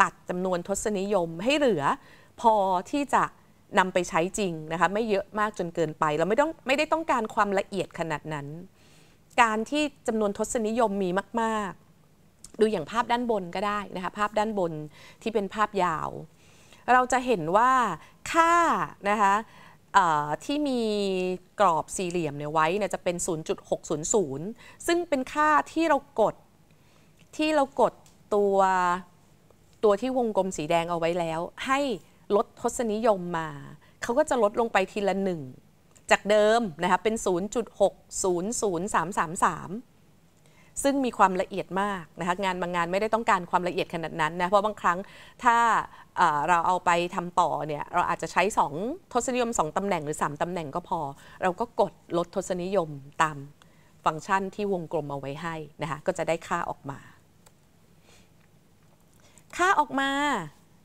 ตัดจำนวนทศนิยมให้เหลือ พอที่จะนำไปใช้จริงนะคะไม่เยอะมากจนเกินไป เราไม่ต้องไม่ได้ต้องการความละเอียดขนาดนั้น การที่จำนวนทศนิยมมีมากๆ ดูอย่างภาพด้านบนก็ได้นะคะภาพด้านบนที่เป็นภาพยาว เราจะเห็นว่าค่านะคะที่มีกรอบสี่เหลี่ยมเนี่ยไว้เนี่ยจะเป็น 0.600 ซึ่งเป็นค่าที่เรากดที่เรากดตัว ตัวที่วงกลมสีแดงเอาไว้แล้ว ให้ลดทศนิยมมา เขาก็จะลดลงไปทีละหนึ่งจากเดิมนะคะเป็น 0.600333 ซึ่งมีความละเอียดมากนะคะงานบางงานไม่ได้ต้องการความละเอียดขนาดนั้นนะเพราะบางครั้งถ้าเราเอาไปทำต่อเนี่ยเราอาจจะใช้ 2 ทศนิยม 2ตำแหน่งหรือ 3ตำแหน่งก็พอ เราก็กดลดทศนิยมตามฟังก์ชันที่วงกลมเอาไว้ให้นะคะก็จะได้ค่าออกมาค่าออกมา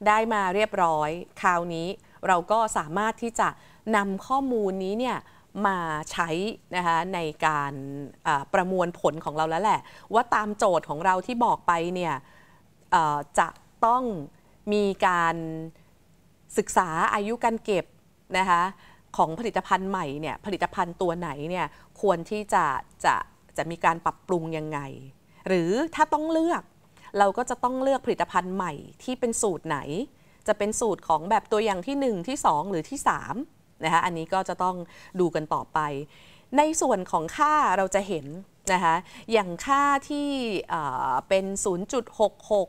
ได้มาเรียบร้อยคราวนี้ เราก็สามารถที่จะนำข้อมูลนี้เนี่ยมาใช้นะคะในการประมวลผลของเราแล้วแหละ ว่าตามโจทย์ของเราที่บอกไปเนี่ยจะต้องมีการศึกษาอายุการเก็บนะคะของผลิตภัณฑ์ใหม่เนี่ยผลิตภัณฑ์ตัวไหนเนี่ยควรที่จะจะจะมีการปรับปรุงยังไง หรือถ้าต้องเลือกเราก็จะต้องเลือกผลิตภัณฑ์ใหม่ที่เป็นสูตรไหน จะเป็นสูตรของแบบตัวอย่างที่ 1 ที่ 2 หรือที่3นะคะอันนี้ก็จะต้องดูกันต่อไป ในส่วนของค่าเราจะเห็นนะคะอย่างค่าที่เป็น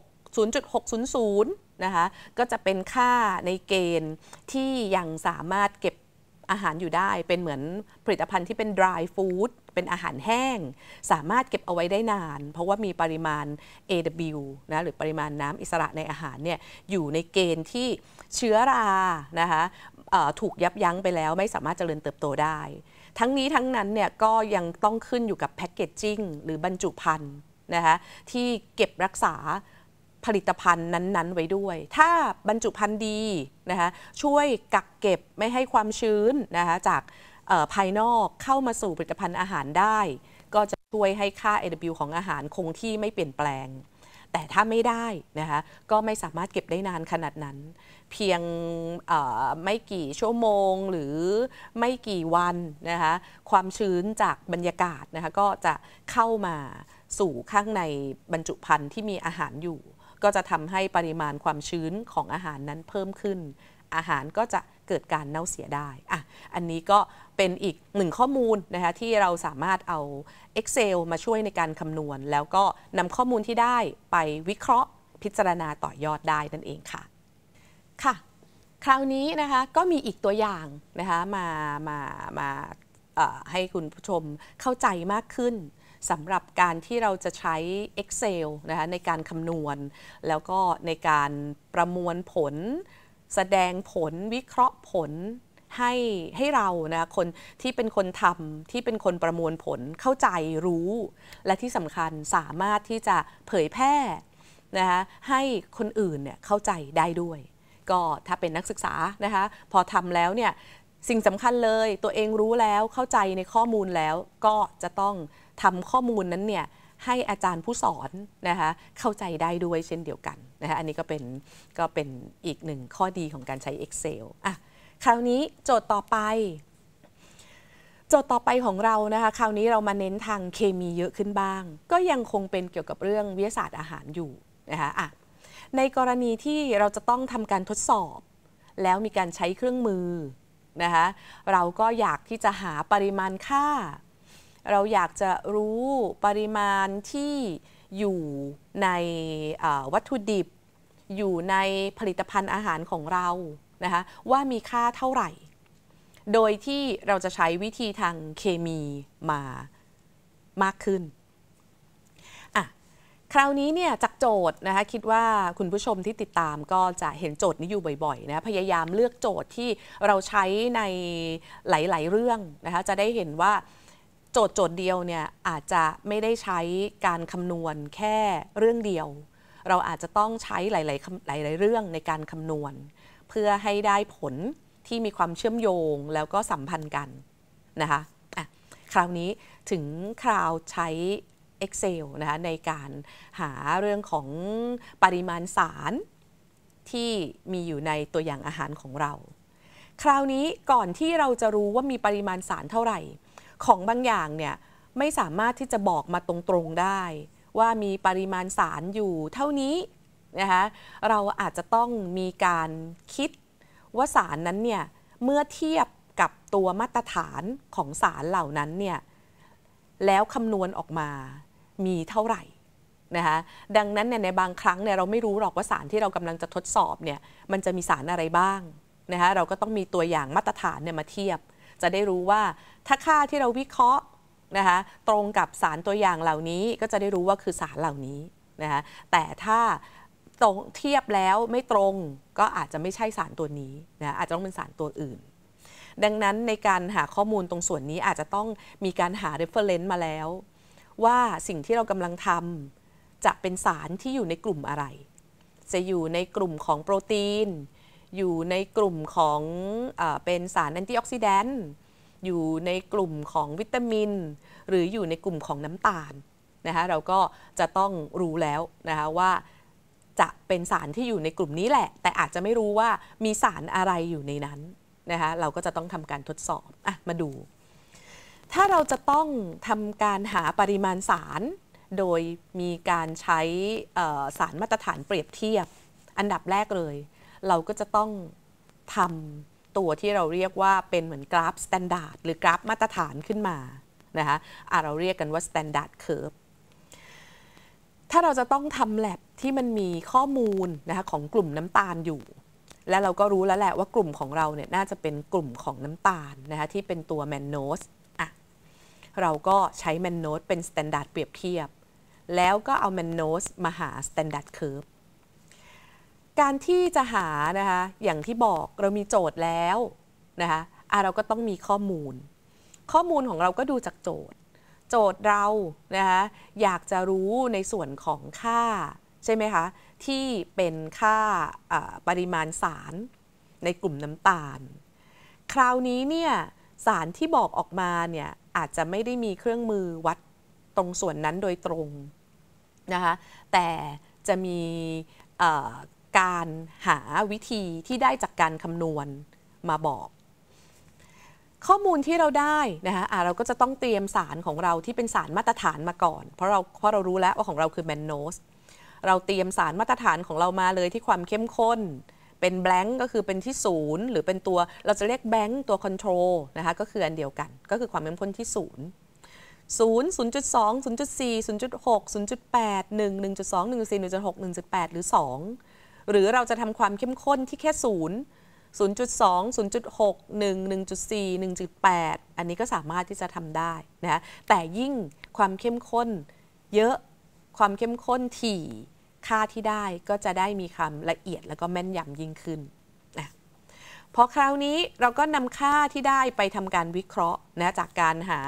0.66 0.600 นะคะก็จะเป็นค่าในเกณฑ์ที่ยังสามารถเก็บอาหารอยู่ได้เป็นเหมือนผลิตภัณฑ์ที่เป็น dry food เป็นอาหารแห้ง สามารถเก็บเอาไว้ได้นาน เพราะว่ามีปริมาณ AW นะหรือปริมาณน้ำอิสระในอาหารเนี่ยอยู่ในเกณฑ์ที่เชื้อรานะคะถูกยับยั้งไปแล้ว ไม่สามารถเจริญเติบโตได้ ทั้งนี้ทั้งนั้นเนี่ยก็ยังต้องขึ้นอยู่กับแพคเกจจิ้งหรือบรรจุภัณฑ์นะคะที่เก็บรักษาผลิตภัณฑ์นั้นๆไว้ด้วย ถ้าบรรจุภัณฑ์ดีนะคะ ช่วยกักเก็บไม่ให้ความชื้นนะคะจากภายนอกเข้ามาสู่ผลิตภัณฑ์อาหารได้ ก็จะช่วยให้ค่า AW ของอาหารคงที่ไม่เปลี่ยนแปลง แต่ถ้าไม่ได้นะคะ ก็ไม่สามารถเก็บได้นานขนาดนั้น เพียงไม่กี่ชั่วโมงหรือไม่กี่วันนะคะ ความชื้นจากบรรยากาศนะคะก็จะเข้ามาสู่ข้างในบรรจุภัณฑ์ที่มีอาหารอยู่ก็จะทำให้ปริมาณความชื้นของอาหารนั้นเพิ่มขึ้น อาหารก็จะเกิดการเน่าเสียได้ อ่ะ อันนี้ก็เป็นอีกหนึ่งข้อมูลนะคะที่เราสามารถเอา Excel มาช่วยในการคำนวณ แล้วก็นำข้อมูลที่ได้ไปวิเคราะห์พิจารณาต่อยอดได้นั่นเองค่ะ ค่ะ คราวนี้นะคะก็มีอีกตัวอย่างนะคะมา มา มาให้คุณผู้ชมเข้าใจมากขึ้นสำหรับการที่เราจะใช้ Excel นะคะในการคำนวณ แล้วก็ในการประมวลผล แสดงผลวิเคราะห์ผลให้ให้เรานะคนที่เป็นคนทำที่เป็นคนประมวลผลเข้าใจรู้ และที่สำคัญสามารถที่จะเผยแพร่นะคะให้คนอื่นเนี่ยเข้าใจได้ด้วย ก็ถ้าเป็นนักศึกษานะคะพอทำแล้วเนี่ยสิ่งสำคัญเลยตัวเองรู้แล้วเข้าใจในข้อมูลแล้วก็จะต้องทำข้อมูลนั้นเนี่ยให้อาจารย์ผู้สอนนะคะเข้าใจได้ด้วยเช่นเดียวกันนะคะอันนี้ก็เป็นก็เป็นอีกหนึ่งข้อดีของการใช้ Excel อ่ะคราวนี้โจทย์ต่อไป โจทย์ต่อไปของเรานะคะคราวนี้เรามาเน้นทางเคมีเยอะขึ้นบ้าง ก็ยังคงเป็นเกี่ยวกับเรื่องวิทยาศาสตร์อาหารอยู่นะคะอ่ะในกรณีที่เราจะต้องทำการทดสอบ แล้วมีการใช้เครื่องมือนะคะเราก็อยากที่จะหาปริมาณค่าเราอยากจะรู้ปริมาณที่อยู่ในวัตถุดิบ อยู่ในผลิตภัณฑ์อาหารของเรา นะคะว่ามีค่าเท่าไหร่ โดยที่เราจะใช้วิธีทางเคมีมามากขึ้นอ่ะคราวนี้เนี่ยจากโจทย์ นะคะคิดว่าคุณผู้ชมที่ติดตามก็จะเห็นโจทย์นี้อยู่บ่อยๆนะพยายามเลือกโจทย์ที่เราใช้ในหลายๆเรื่องนะคะจะได้เห็นว่าโจทย์โจทย์เดียวเนี่ยอาจจะไม่ได้ใช้การคำนวณแค่เรื่องเดียว เราอาจจะต้องใช้หลายๆ หลายๆ เรื่องในการคำนวณ เพื่อให้ได้ผลที่มีความเชื่อมโยงแล้วก็สัมพันธ์กันนะคะะคราวนี้ถึงคราวใช้ Excel นะคะในการหาเรื่องของปริมาณสาร ที่มีอยู่ในตัวอย่างอาหารของเรา คราวนี้ก่อนที่เราจะรู้ว่ามีปริมาณสารเท่าไหร่ของบางอย่างเนี่ยไม่สามารถที่จะบอกมาตรงๆได้ ว่ามีปริมาณสารอยู่เท่านี้นะคะเราอาจจะต้องมีการคิดว่าสารนั้นเนี่ยเมื่อเทียบกับตัวมาตรฐานของสารเหล่านั้นเนี่ยแล้วคำนวณออกมามีเท่าไหร่นะคะดังนั้นเนี่ยในบางครั้งเนี่ยเราไม่รู้หรอกว่าสารที่เรากำลังจะทดสอบเนี่ยมันจะมีสารอะไรบ้างนะคะเราก็ต้องมีตัวอย่างมาตรฐานเนี่ยมาเทียบจะได้รู้ว่าถ้าค่าที่เราวิเคราะห์นะคะตรงกับสารตัวอย่างเหล่านี้ก็จะได้รู้ว่าคือสารเหล่านี้นะคะแต่ถ้าตรงเทียบแล้วไม่ตรง ก็อาจจะไม่ใช่สารตัวนี้นะอาจจะต้องเป็นสารตัวอื่น ดังนั้นในการหาข้อมูลตรงส่วนนี้อาจจะต้องมีการหา reference มาแล้ว ว่าสิ่งที่เรากำลังทำจะเป็นสารที่อยู่ในกลุ่มอะไร จะอยู่ในกลุ่มของโปรตีนอยู่ในกลุ่มของอเป็นสารแอนตี้ออกซิแดนต์อยู่ในกลุ่มของวิตามิน หรืออยู่ในกลุ่มของน้ำตาลนะคะเราก็จะต้องรู้แล้วนะคะว่าจะเป็นสารที่อยู่ในกลุ่มนี้แหละ แต่อาจจะไม่รู้ว่ามีสารอะไรอยู่ในนั้นนะคะเราก็จะต้องทำการทดสอบอ่ะมาดู ถ้าเราจะต้องทำการหาปริมาณสาร โดยมีการใช้สารมาตรฐานเปรียบเทียบอันดับแรกเลยเราก็จะต้องทำตัวที่เราเรียกว่าเป็นเหมือนกราฟสแตนดาร์ดหรือกราฟมาตรฐานขึ้นมานะคะะเราเรียกกันว่าสแตนดาร์ดเคอร์ฟ ถ้าเราจะต้องทำแลบ ที่มันมีข้อมูลนะคะของกลุ่มน้ำตาลอยู่ และเราก็รู้แล้วแหละว่ากลุ่มของเราเนี่ยน่าจะเป็นกลุ่มของน้ำตาลนะคะที่เป็นตัวแมนโนส อ่ะ เราก็ใช้แมนโนสเป็นสแตนดาร์ดเปรียบเทียบ แล้วก็เอาแมนโนสมาหาสแตนดาร์ดเคิร์ฟการที่จะหานะคะอย่างที่บอกเรามีโจทย์แล้วนะคะะเรา ก็ต้องมีข้อมูล ข้อมูลของเราก็ดูจากโจทย์ โจทย์เรา นะคะอยากจะรู้ในส่วนของค่าใช่ไหมคะที่เป็นค่าปริมาณสารในกลุ่มน้ำตาล คราวนี้เนี่ยสารที่บอกออกมาเนี่ยอาจจะไม่ได้มีเครื่องมือวัดตรงส่วนนั้นโดยตรงนะคะแต่จะมีการหาวิธีที่ได้จากการคำนวณมาบอก ข้อมูลที่เราได้นะคะะเราก็จะต้องเตรียมสารของเราที่เป็นสารมาตรฐานมาก่อน เพราะเราเพราะเรารู้แล้วว่าของเราคือแมนโนส เราเตรียมสารมาตรฐานของเรามาเลยที่ความเข้มข้น เป็นแบงก์ก็คือเป็นที่ศูนย์หรือเป็นตัวเราจะเรียกแบงก์ตัวคอนโทรลนะคะก็คืออันเดียวกัน ก็คือความเข้มข้นที่ศูนย์ศศศููนนยย์์จุดสองูนย์จุดสี่ศูนย์จุดหกกศูนนนนนนย์จจจจจุุุุุดดดดดดดแแปปหหหหหหหึึึึึ่่่่่่งงงงงงสสอีรือสองหรือเราจะทำความเข้มข้นที่แค่ศูนย์0.2 0.6 1 1.4 1.8 อันนี้ก็สามารถที่จะทำได้นะแต่ยิ่งความเข้มข้นเยอะความเข้มข้นถี่ค่าที่ได้ก็จะได้มีคำละเอียดแล้วก็แม่นยำยิ่งขึ้นนะพอคราวนี้เราก็นำค่าที่ได้ไปทำการวิเคราะห์นะจากการหา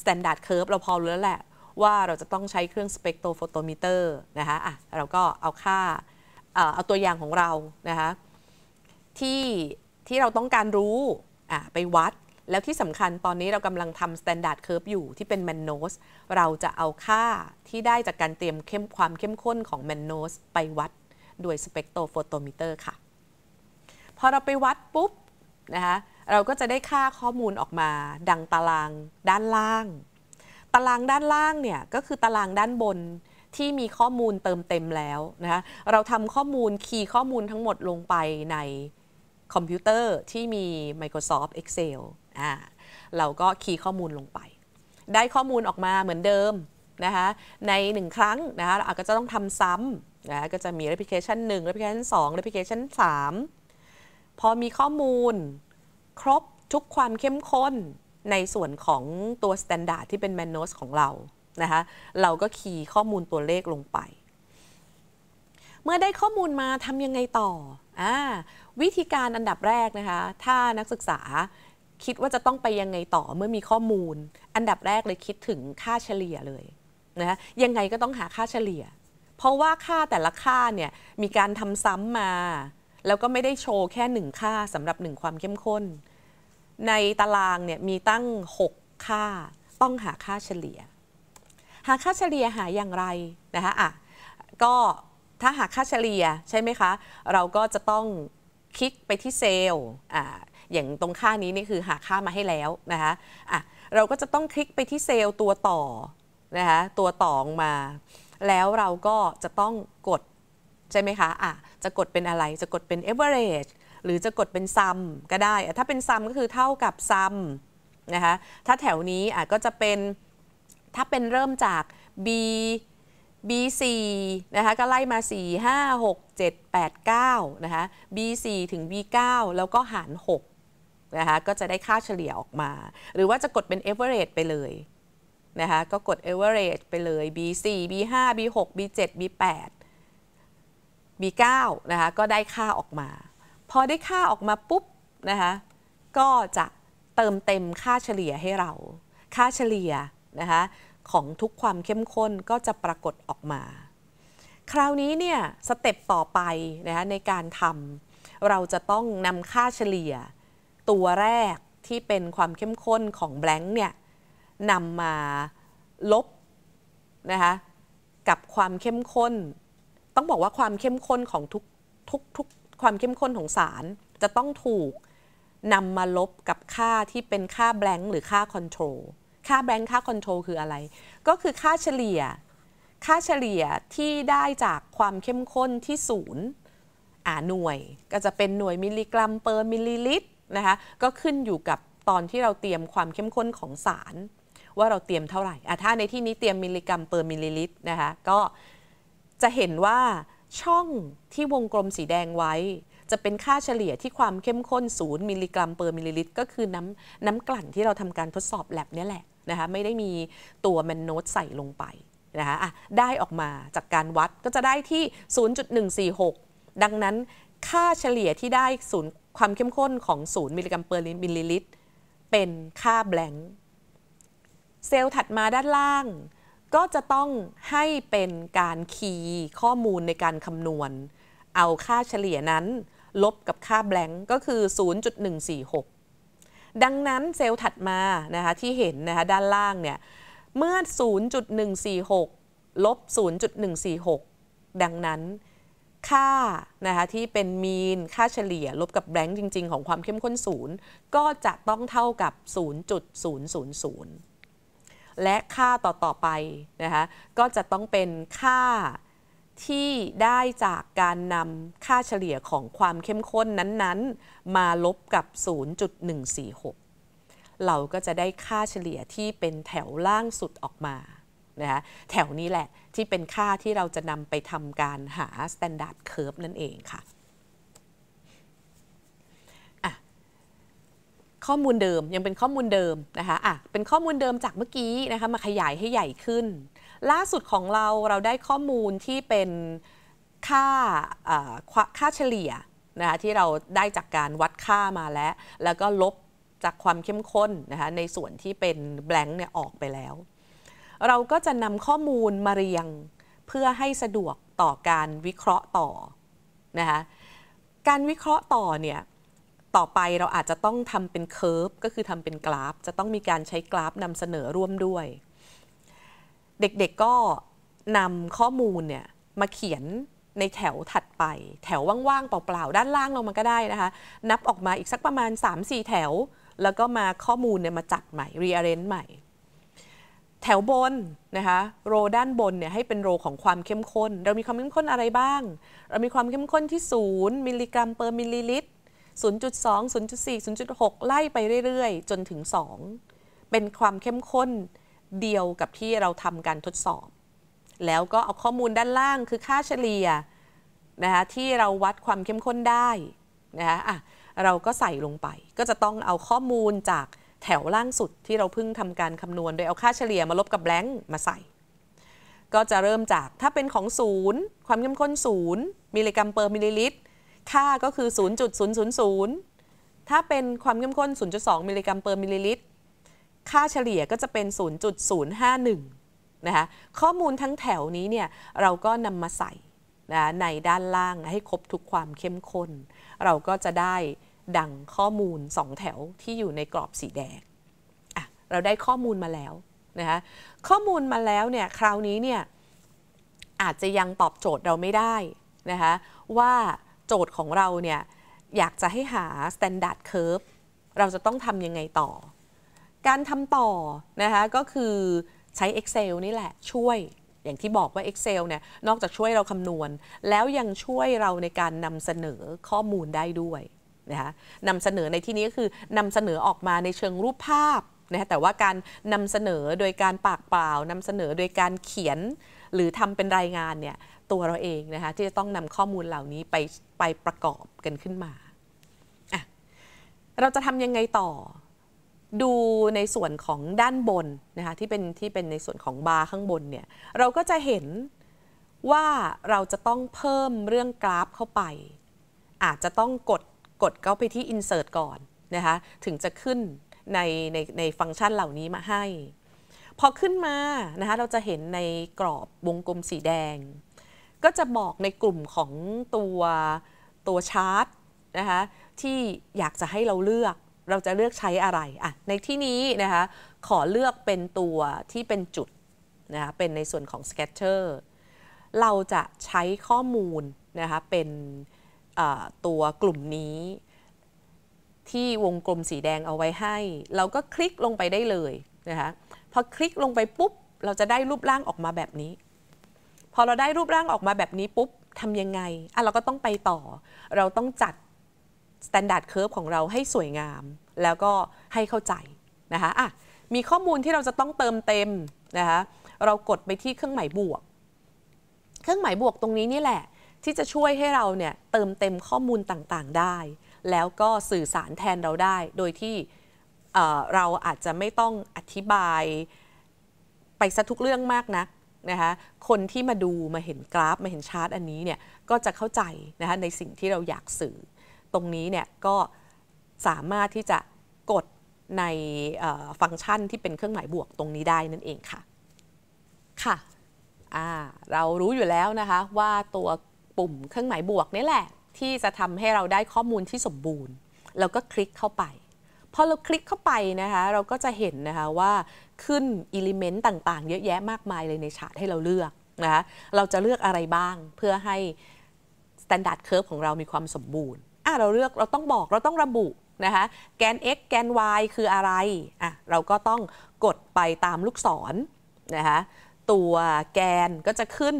standard curve เราพอรู้แล้วแหละ ว่าเราจะต้องใช้เครื่องสเปกโตโฟโตมิเตอร์นะคะอ่ะเราก็เอาค่าเอาตัวอย่างของเรานะคะที่ที่เราต้องการรู้ไปวัด แล้วที่สำคัญตอนนี้เรากำลังทำ standard curve อยู่ที่เป็น m a n o s เราจะเอาค่าที่ได้จากการเตรียมเข้มความเข้มข้นของ m a n o s ไปวัดด้วย spectrophotometer ค่ะ พอเราไปวัดปุ๊บนะคะเราก็จะได้ค่าข้อมูลออกมาดังตารางด้านล่าง ตารางด้านล่างเนี่ยก็คือตารางด้านบนที่มีข้อมูลเติมเต็มแล้วนะคะเราทำข้อมูลคีย์ข้อมูลทั้งหมดลงไปในคอมพิวเตอร์ที่มี Microsoft Excel อ่า เราก็คีย์ข้อมูลลงไป ได้ข้อมูลออกมาเหมือนเดิมนะคะ ในหนึ่งครั้งนะคะเราก็จะต้องทำซ้ำนะะก็จะมีแอปพลิเคชัน1 replication 2 r e p ิเคชันสา3พอมีข้อมูลครบทุกความเข้มข้นในส่วนของตัวแตนดาร์ดที่เป็นมนโนสของเรานะคะเราก็คีย์ข้อมูลตัวเลขลงไป เมื่อได้ข้อมูลมาทำยังไงต่ออวิธีการอันดับแรกนะคะ ถ้านักศึกษาคิดว่าจะต้องไปยังไงต่อเมื่อมีข้อมูล อันดับแรกเลยคิดถึงค่าเฉลี่ยเลยนะยังไงก็ต้องหาค่าเฉลี่ย เพราะว่าค่าแต่ละค่าเนี่ยมีการทำซ้ำมา แล้วก็ไม่ได้โชว์แค่หนึ่งค่าสำหรับหนึ่งความเข้มข้น ในตารางเนี่ยมีตั้ง 6 ค่าต้องหาค่าเฉลี่ยหาค่าเฉลี่ยหาอย่างไรนะคะอ่ะก็ถ้าหาค่าเฉลี่ยใช่ไหมคะ เราก็จะต้องคลิกไปที่เซลล์อ่าอย่างตรงค่านี้นี่คือหาค่ามาให้แล้วนะคะอ่ะเราก็จะต้องคลิกไปที่เซลล์ตัวต่อนะคะตัวต่อมา แล้วเราก็จะต้องกด ใช่ไหมคะอ่ะจะกดเป็นอะไรจะกดเป็น average หรือจะกดเป็นซัมก็ได้ถ้าเป็นซัมก็คือเท่ากับซัมนะคะถ้าแถวนี้อ่ะก็จะเป็นถ้าเป็นเริ่มจาก B B4 นะคะก็ไล่มา4 5 6 7 8 9นะคะ B4 ถึง B9 แล้วก็หาร6นะคะก็จะได้ค่าเฉลี่ยออกมา หรือว่าจะกดเป็น average ไปเลยนะคะก็กด average ไปเลย B4 B5 B6 B7 B8 B9 นะคะก็ได้ค่าออกมา พอได้ค่าออกมาปุ๊บนะคะก็จะเติมเต็มค่าเฉลี่ยให้เราค่าเฉลี่ยนะคะของทุกความเข้มข้นก็จะปรากฏออกมา คราวนี้เนี่ยสเต็ปต่อไปนะคะในการทำเราจะต้องนำค่าเฉลี่ย ตัวแรกที่เป็นความเข้มข้นของแบงค์เนี่ยนำมาลบนะคะกับความเข้มข้น ต้องบอกว่าความเข้มข้นของทุกทุกทุกความเข้มข้นของสารจะต้องถูกนำมาลบกับค่าที่เป็นค่าแบงค์หรือค่าคอนโทรลค่าแบงค์ค่าคอนโทรลคืออะไร ก็คือค่าเฉลี่ย ค่าเฉลี่ยที่ได้จากความเข้มข้นที่ศูนย์อ่า หน่วย ก็จะเป็นหน่วยมิลลิกรัมเปอร์มิลลิลิตรนะคะ ก็ขึ้นอยู่กับตอนที่เราเตรียมความเข้มข้นของสาร ว่าเราเตรียมเท่าไหร่ถ้าในที่นี้เตรียมมิลลิกรัมเปอร์มิลลิลิตรนะคะ ก็จะเห็นว่าช่องที่วงกลมสีแดงไว้ จะเป็นค่าเฉลี่ยที่ความเข้มข้นศูนย์มิลลิกรัมเปอร์มิลลิลิตร ก็คือน้ำน้ำกลั่นที่เราทำการทดสอบแลบนี่แหละนะคะไม่ได้มีตัวแมนโนตใส่ลงไปนะคะะได้ออกมาจากการวัดก็จะได้ที่ 0.146 ดังนั้นค่าเฉลี่ยที่ได้ศูนย์ความเข้มข้นของ 0 มิลลิกรัมเปอร์มิลลิลิตรเป็นค่าแบล็งเซลล์ถัดมาด้านล่าง ก็จะต้องให้เป็นการคีย์ข้อมูลในการคำนวณ เอาค่าเฉลี่ยนั้นลบกับค่าแบล็งก็คือ 0.146ดังนั้นเซลล์ถัดมานะคะที่เห็นนะคะด้านล่างเนี่ยเมื่อ 0.146 ลบ 0.146 ดังนั้น ค่านะคะที่เป็นมีนค่าเฉลี่ยลบกับแบงค์จริงๆของความเข้มข้นศูนย์ก็จะต้องเท่ากับ 0.000 และค่าต่อๆไปนะคะก็จะต้องเป็นค่าที่ได้จากการนำค่าเฉลี่ยของความเข้มข้นนั้น ๆ มาลบกับ 0.146 เราก็จะได้ค่าเฉลี่ยที่เป็นแถวล่างสุดออกมานะคะแถวนี้แหละที่เป็นค่าที่เราจะนำไปทำการหา standard curve นั่นเองค่ะ ข้อมูลเดิมยังเป็นข้อมูลเดิมนะคะอ่ะเป็นข้อมูลเดิมจากเมื่อกี้นะคะมาขยายให้ใหญ่ขึ้นล่าสุดของเราเราได้ข้อมูลที่เป็นค่าค่าเฉลี่ยนะคะที่เราได้จากการวัดค่ามาแล้ว แล้วก็ลบจากความเข้มข้นนะคะในส่วนที่เป็นแบงค์เนี่ยออกไปแล้ว เราก็จะนำข้อมูลมาเรียงเพื่อให้สะดวกต่อการวิเคราะห์ต่อนะคะการวิเคราะห์ต่อเนี่ยต่อไปเราอาจจะต้องทำเป็นเคอร์ฟก็คือทำเป็นกราฟ จะต้องมีการใช้กราฟนำเสนอร่วมด้วยเด็กๆก็นำข้อมูลเนี่ยมาเขียนในแถวถัดไป แถวว่างๆ เปล่าๆ ด้านล่างลงมาก็ได้นะคะ นับออกมาอีกสักประมาณ 3-4 แถว แล้วก็มาข้อมูลเนี่ยมาจัดใหม่ rearrange ใหม่ แถวบนนะคะโรด้านบนเนี่ยให้เป็นโรของความเข้มข้น เรามีความเข้มข้นอะไรบ้าง เรามีความเข้มข้นที่0มิลลิกรัมเปอร์มิลลิลิตร 0.2 0.4 0.6 ไล่ไปเรื่อยๆ จนถึง 2 เป็นความเข้มข้นเดียวกับที่เราทำการทดสอบ แล้วก็เอาข้อมูลด้านล่างคือค่าเฉลี่ยนะคะที่เราวัดความเข้มข้นได้นะคะอ่ะเราก็ใส่ลงไป ก็จะต้องเอาข้อมูลจากแถวล่างสุดที่เราเพิ่งทำการคำนวณโดยเอาค่าเฉลี่ยมาลบกับแบงค์มาใส่ ก็จะเริ่มจากถ้าเป็นของศูนย์ความเข้มข้นศูนย์มิลลิกรัมเปอร์มิลลิลิตร ค่าก็คือ 0.000 ถ้าเป็นความเข้มข้น0.2มิลลิกรัมเปอร์มิลลิลิตรค่าเฉลี่ยก็จะเป็น 0.051 นะคะ ข้อมูลทั้งแถวนี้เนี่ยเราก็นำมาใส่นะในด้านล่างนะให้ครบทุกความเข้มข้น เราก็จะได้ดังข้อมูล 2 แถวที่อยู่ในกรอบสีแดงอ่ะเราได้ข้อมูลมาแล้วนะคะ ข้อมูลมาแล้วเนี่ยคราวนี้เนี่ยอาจจะยังตอบโจทย์เราไม่ได้นะคะว่าโจทย์ของเราเนี่ยอยากจะให้หา standard curve เราจะต้องทำยังไงต่อการทำต่อนะคะ ก็คือใช้ Excel นี่แหละช่วยอย่างที่บอกว่า Excel เนี่ยนอกจากช่วยเราคำนวณ แล้วยังช่วยเราในการนำเสนอข้อมูลได้ด้วยนะคะนำเสนอในที่นี้ก็คือนำเสนอออกมาในเชิงรูปภาพนะแต่ว่าการนำเสนอโดยการปากเปล่านำเสนอโดยการเขียนหรือทำเป็นรายงานเนี่ยตัวเราเองนะคะที่จะต้องนำข้อมูลเหล่านี้ไปไปประกอบกันขึ้นมา เราจะทำยังไงต่อดูในส่วนของด้านบนนะคะที่เป็นที่เป็นในส่วนของบาร์ข้างบนเนี่ยเราก็จะเห็นว่าเราจะต้องเพิ่มเรื่องกราฟเข้าไป อาจจะต้องกดกดเข้าไปที่ insert ก่อนนะคะถึงจะขึ้นในในในฟังก์ชันเหล่านี้มาให้ พอขึ้นมานะคะเราจะเห็นในกรอบวงกลมสีแดง ก็จะบอกในกลุ่มของตัวตัวชาร์ตนะคะที่อยากจะให้เราเลือกเราจะเลือกใช้อะไร อ่ะ ในที่นี้นะคะ ขอเลือกเป็นตัวที่เป็นจุดนะคะ เป็นในส่วนของ scatter เราจะใช้ข้อมูลนะคะ เป็นตัวกลุ่มนี้ ที่วงกลมสีแดงเอาไว้ให้ เราก็คลิกลงไปได้เลยนะคะ พอคลิกลงไปปุ๊บ เราจะได้รูปร่างออกมาแบบนี้ พอเราได้รูปร่างออกมาแบบนี้ปุ๊บ ทำยังไง อ่ะ เราก็ต้องไปต่อ เราต้องจัดสแตนดาร์ดเคอร์ฟของเราให้สวยงามแล้วก็ให้เข้าใจนะคะอ่ะมีข้อมูลที่เราจะต้องเติมเต็มนะคะ เรากดไปที่เครื่องหมายบวก เครื่องหมายบวกตรงนี้นี่แหละที่จะช่วยให้เราเนี่ยเติมเต็มข้อมูลต่างๆได้ แล้วก็สื่อสารแทนเราได้ โดยที่เราอาจจะไม่ต้องอธิบายไปซะทุกเรื่องมากนะนะคะ คนที่มาดูมาเห็นกราฟ มาเห็นชาร์ตอันนี้เนี่ย ก็จะเข้าใจนะคะในสิ่งที่เราอยากสื่อตรงนี้เนี่ยก็สามารถที่จะกดในฟังก์ชันที่เป็นเครื่องหมายบวกตรงนี้ได้นั่นเองค่ะ ค่ะเรารู้อยู่แล้วนะคะว่าตัวปุ่มเครื่องหมายบวกนี่แหละที่จะทำให้เราได้ข้อมูลที่สมบูรณ์ เราก็คลิกเข้าไป พอเราคลิกเข้าไปนะคะเราก็จะเห็นนะคะว่าขึ้นอิเลเมนต์ต่างๆ เยอะแยะมากมายเลยในฉากให้เราเลือกนะคะ เราจะเลือกอะไรบ้างเพื่อให้ต t a n d a r d Curve ของเรามีความสมบูรณ์อ่ะเราเลือกเราต้องบอกเราต้องระบุนะคะแกน x แกน y คืออะไรอ่ะเราก็ต้องกดไปตามลูกศรนะคะตัวแกนก็จะขึ้น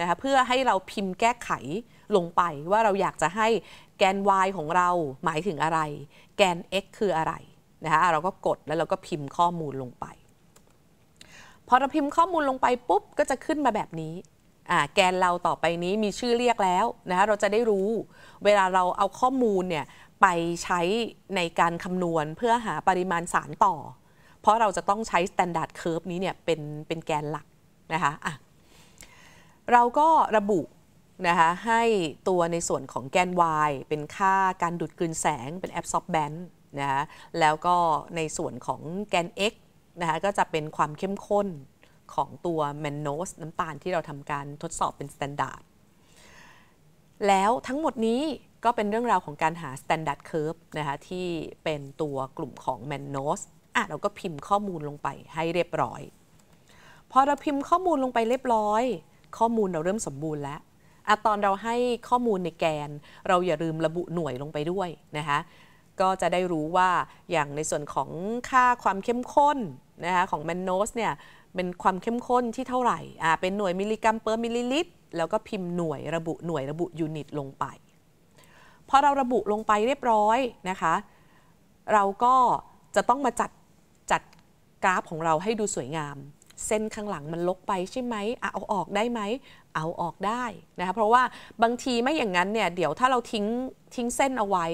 นะคะเพื่อให้เราพิมพ์แก้ไขลงไป ว่าเราอยากจะให้แกน y ของเราหมายถึงอะไร แกน x คืออะไรนะคะเราก็กดแล้วเราก็พิมพ์ข้อมูลลงไป พอเราพิมพ์ข้อมูลลงไปปุ๊บก็จะขึ้นมาแบบนี้แกนเราต่อไปนี้มีชื่อเรียกแล้วนะคะเราจะได้รู้เวลาเราเอาข้อมูลเนี่ยไปใช้ในการคำนวณเพื่อหาปริมาณสารต่อ เพราะเราจะต้องใช้ standard curve นี้เนี่ยเป็นเป็นแกนหลักนะคะะเราก็ระบุนะคะให้ตัวในส่วนของแกน y เป็นค่าการดูดกลืนแสงเป็น a b s o r b a n c นะคะแล้วก็ในส่วนของแกน x นะคะก็จะเป็นความเข้มข้นของตัวแมนโนสน้ำตาลที่เราทำการทดสอบเป็นสแตนดาร์ดแล้วทั้งหมดนี้ก็เป็นเรื่องราวของการหาตนดาร์ดเคิร์ฟนะคะที่เป็นตัวกลุ่มของแมนโนส อ่ะเราก็พิมพ์ข้อมูลลงไปให้เรียบร้อย พอเราพิมพ์ข้อมูลลงไปเรียบร้อย ข้อมูลเราเริ่มสมบูรณ์แล้วอะตอนเราให้ข้อมูลในแกนเราอย่าลืมระบุหน่วยลงไปด้วยนะคะ ก็จะได้รู้ว่าอย่างในส่วนของค่าความเข้มข้นนะคะของแมนโนสเนี่ยเป็นความเข้มข้นที่เท่าไหร่อ่าเป็นหน่วยมิลลิกรัมเปอร์มิลลิลิตร แล้วก็พิมพ์หน่วยระบุหน่วยระบุยูนิตลงไปพอเราระบุลงไปเรียบร้อยนะคะ เราก็จะต้องมาจัดจัดกราฟของเราให้ดูสวยงาม เส้นข้างหลังมันลกไปใช่ไหมเอาออกได้ไหมเอาออกได้นะคะเพราะว่าบางทีไม่อย่างนั้นเนี่ยเดี๋ยวถ้าเราทิ้งทิ้งเส้นเอาไว้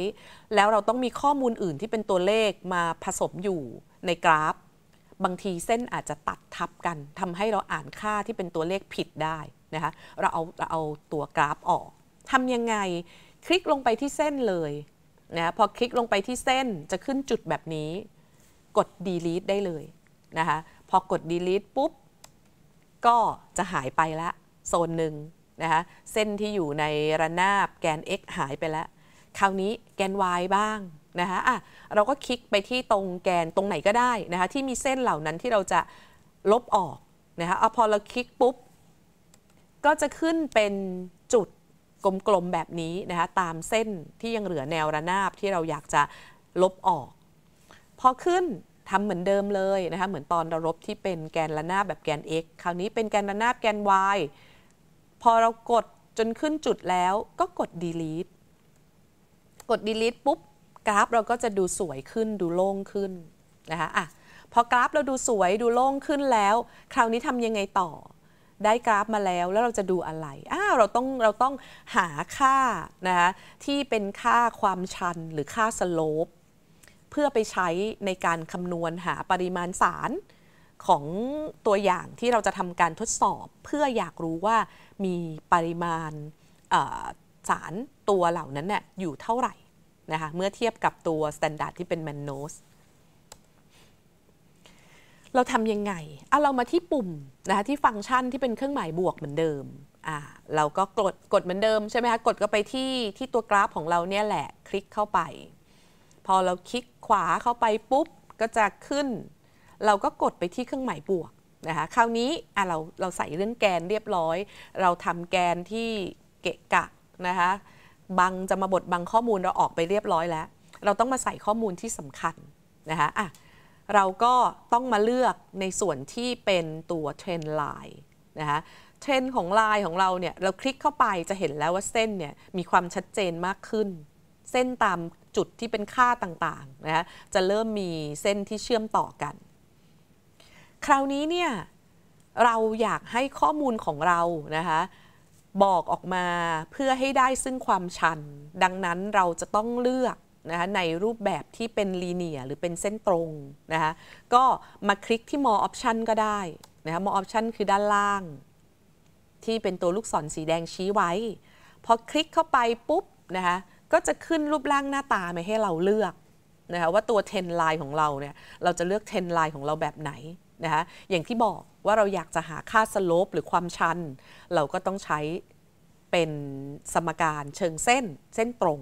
แล้วเราต้องมีข้อมูลอื่นที่เป็นตัวเลขมาผสมอยู่ในกราฟบางทีเส้นอาจจะตัดทับกัน ทำให้เราอ่านค่าที่เป็นตัวเลขผิดได้นะคะเราเอาเราเอาตัวกราฟออก ทํำยังไงคลิกลงไปที่เส้นเลยนะพอคลิกลงไปที่เส้นจะขึ้นจุดแบบนี้ กด delete ได้เลยนะคะพอกด delete ปุ๊บก็จะหายไปละโซนหนึ่งนะคะเส้นที่อยู่ในระนาบแกน x หายไปแล้ว คราวนี้แกน y บ้างนะคะอ่ะ เราก็คลิกไปที่ตรงแกนตรงไหนก็ได้นะคะที่มีเส้นเหล่านั้นที่เราจะลบออกนะคะอพอเราคลิกปุ๊บ ก็จะขึ้นเป็นจุดกลมๆแบบนี้นะคะตามเส้นที่ยังเหลือแนวระนาบที่เราอยากจะลบออก พอขึ้นทำเหมือนเดิมเลยนะคะเหมือนตอนเราลบที่เป็นแกนระนาบแบบแกน x คราวนี้เป็นแกนระนาบแกน y พอเรากดจนขึ้นจุดแล้วก็กด delete กด delete ปุ๊บราฟเราก็จะดูสวยขึ้นดูโล่งขึ้นนะคะอ่ะพอกราฟเราดูสวยดูโล่งขึ้นแล้ว คราวนี้ทำยังไงต่อ ได้กราฟมาแล้วแล้วเราจะดูอะไรอ้าวเราต้องเราต้องหาค่านะคะที่เป็นค่าความชันหรือค่าสโลป เพื่อไปใช้ในการคำนวณหาปริมาณสารของตัวอย่างที่เราจะทำการทดสอบ เพื่ออยากรู้ว่ามีปริมาณสารตัวเหล่านั้นน่ยอยู่เท่าไหร่นะคะเมื่อเทียบกับตัวมาตรฐานที่เป็นแมนโนส เราทำยังไงอ่ะเรามาที่ปุ่มนะคะที่ฟังก์ชันที่เป็นเครื่องหมายบวกเหมือนเดิม อ่า เราก็กด กดเหมือนเดิมใช่ไหมคะ กดก็ไปที่ที่ตัวกราฟของเราเนี่ยแหละ คลิกเข้าไป พอเราคลิกขวาเข้าไปปุ๊บก็จะขึ้น เราก็กดไปที่เครื่องหมายบวกนะคะ คราวนี้ อ่ะเราเราใส่เรื่องแกนเรียบร้อย เราทำแกนที่เกะกะนะคะบังจะมาบดบังข้อมูล เราออกไปเรียบร้อยแล้ว เราต้องมาใส่ข้อมูลที่สำคัญนะคะอ่ะเราก็ต้องมาเลือกในส่วนที่เป็นตัวเทรนไลน์นะคะเทรนของไลน์ของเราเนี่ยเราคลิกเข้าไปจะเห็นแล้วว่าเส้นเนี่ยมีความชัดเจนมากขึ้นเส้นตามจุดที่เป็นค่าต่างๆนะะจะเริ่มมีเส้นที่เชื่อมต่อกัน คราวนี้เนี่ยเราอยากให้ข้อมูลของเรานะคะบอกออกมาเพื่อให้ได้ซึ่งความชัน ดังนั้นเราจะต้องเลือกนะะในรูปแบบที่เป็นลีเนียหรือเป็นเส้นตรงนะคะก็มาคลิกที่ more option ก็ได้นะคะมอออปชันคือด้านล่าง ที่เป็นตัวลูกศรสีแดงชี้ไว้ พอคลิกเข้าไปปุ๊บนะคะก็จะขึ้นรูปร่างหน้าตามาให้เราเลือกนะคะว่าตัว10 line ของเราเนี่ยเราจะเลือก10 line ของเราแบบไหนนะคะอย่างที่บอกว่าเราอยากจะหาค่าสโลปหรือความชัน เราก็ต้องใช้เป็นสมการเชิงเส้นเส้นตรง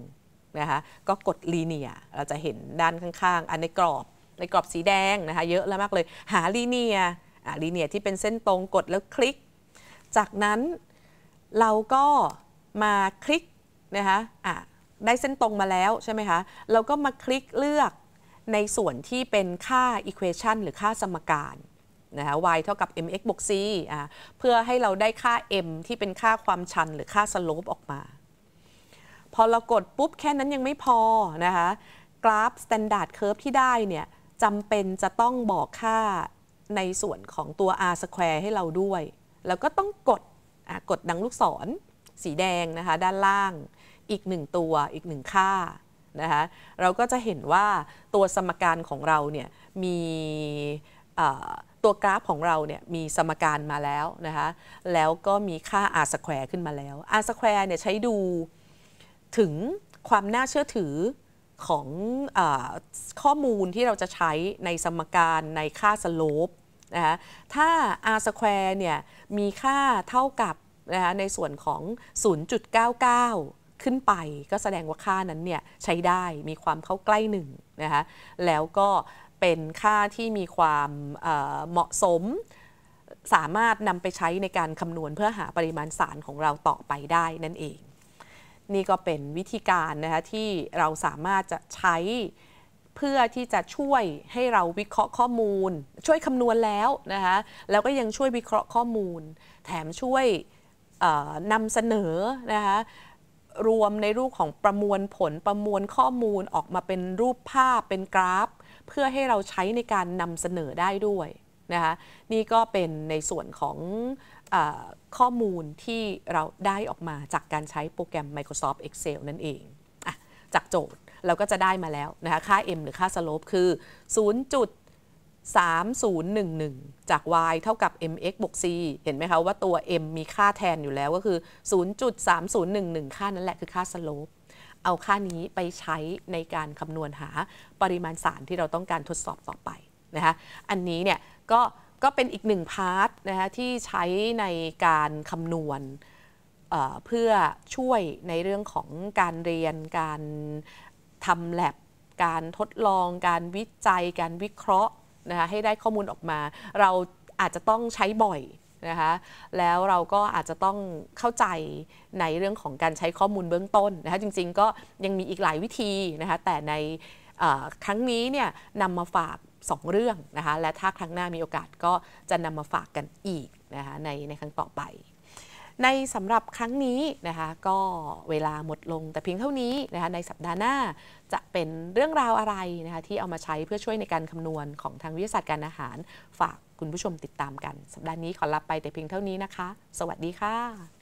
นะคะก็กดลีเนียเราจะเห็นด้านข้างๆ อันในกรอบในกรอบสีแดงนะคะเยอะแล้วมากเลย หาลีเนียลีเนียที่เป็นเส้นตรงกดแล้วคลิก จากนั้นเราก็มาคลิกนะคะอ่ะได้เส้นตรงมาแล้วใช่ไหมคะ เราก็มาคลิกเลือกในส่วนที่เป็นค่าอีควอชันหรือค่าสมการนะคะ y เท่ากับ mx บวก c เพื่อให้เราได้ค่า m ที่เป็นค่าความชันหรือค่าสโลปออกมา พอเรากดปุ๊บแค่นั้นยังไม่พอนะคะกราฟ standard curve ที่ได้เนี่ยจำเป็นจะต้องบอกค่าในส่วนของตัว r square ให้เราด้วย แล้วก็ต้องกดกดดังลูกศร สีแดงนะคะด้านล่างอีกหนึ่งตัวอีกหนึ่งค่านะคะเราก็จะเห็นว่าตัวสมการของเราเนี่ยมีตัวกราฟของเราเนี่ยมีสมการมาแล้วนะคะแล้วก็มีค่า r สแควร์ขึ้นมาแล้ว r สแควร์เนี่ยใช้ดูถึงความน่าเชื่อถือของอข้อมูลที่เราจะใช้ในสมการในค่าสโลปนะคะถ้า r สแควร์เนี่ยมีค่าเท่ากับนะคะในส่วนของ 0.99ขึ้นไปก็แสดงว่าค่านั้นเนี่ยใช้ได้มีความเข้าใกล้หนึ่งนะคะแล้วก็เป็นค่าที่มีความเเหมาะสม สามารถนำไปใช้ในการคำนวณเพื่อหาปริมาณสารของเราต่อไปได้นั่นเอง นี่ก็เป็นวิธีการนะคะที่เราสามารถจะใช้เพื่อที่จะช่วยให้เราวิเคราะห์ข้อมูล ช่วยคำนวณแล้วนะคะแล้วก็ยังช่วยวิเคราะห์ข้อมูล แถมช่วยนำเสนอนะคะรวมในรูปของประมวลผลประมวลข้อมูลออกมาเป็นรูปภาพเป็นกราฟ เพื่อให้เราใช้ในการนำเสนอได้ด้วยนะคะนี่ก็เป็นในส่วนของอข้อมูลที่เราได้ออกมาจากการใช้โปรแกรม Microsoft Excel นั่นเองอจากโจทย์เราก็จะได้มาแล้วนะคะค่า m หรือค่า slope คือ3011 จาก y เท่ากับ mx บวก c เห็นไหมคะว่าตัว m มีค่าแทนอยู่แล้วก็คือ 0.3011 ค่านั้นแหละคือค่าสโลป เอาค่านี้ไปใช้ในการคำนวณหาปริมาณสารที่เราต้องการทดสอบต่อไปนะคะอันนี้เนี่ยก็ก็เป็นอีกหนึ่งพาร์ทนะคะที่ใช้ในการคำนวณเเพื่อช่วยในเรื่องของการเรียนการทำแลบการทดลองการวิจัยการวิเคราะห์นะคะให้ได้ข้อมูลออกมา เราอาจจะต้องใช้บ่อยนะคะแล้วเราก็อาจจะต้องเข้าใจในเรื่องของการใช้ข้อมูลเบื้องต้นนะคะจริงๆก็ยังมีอีกหลายวิธีนะคะแต่ในครั้งนี้เนี่ยนำมาฝาก 2 เรื่องนะคะและถ้าครั้งหน้ามีโอกาสก็จะนำมาฝากกันอีกนะคะในในครั้งต่อไปในสำหรับครั้งนี้นะคะ ก็เวลาหมดลงแต่เพียงเท่านี้นะคะ ในสัปดาห์หน้าจะเป็นเรื่องราวอะไรนะคะที่เอามาใช้เพื่อช่วยในการคำนวณของทางวิทยาศาสตร์การอาหาร ฝากคุณผู้ชมติดตามกันสัปดาห์นี้ขอลาไปแต่เพียงเท่านี้นะคะ สวัสดีค่ะ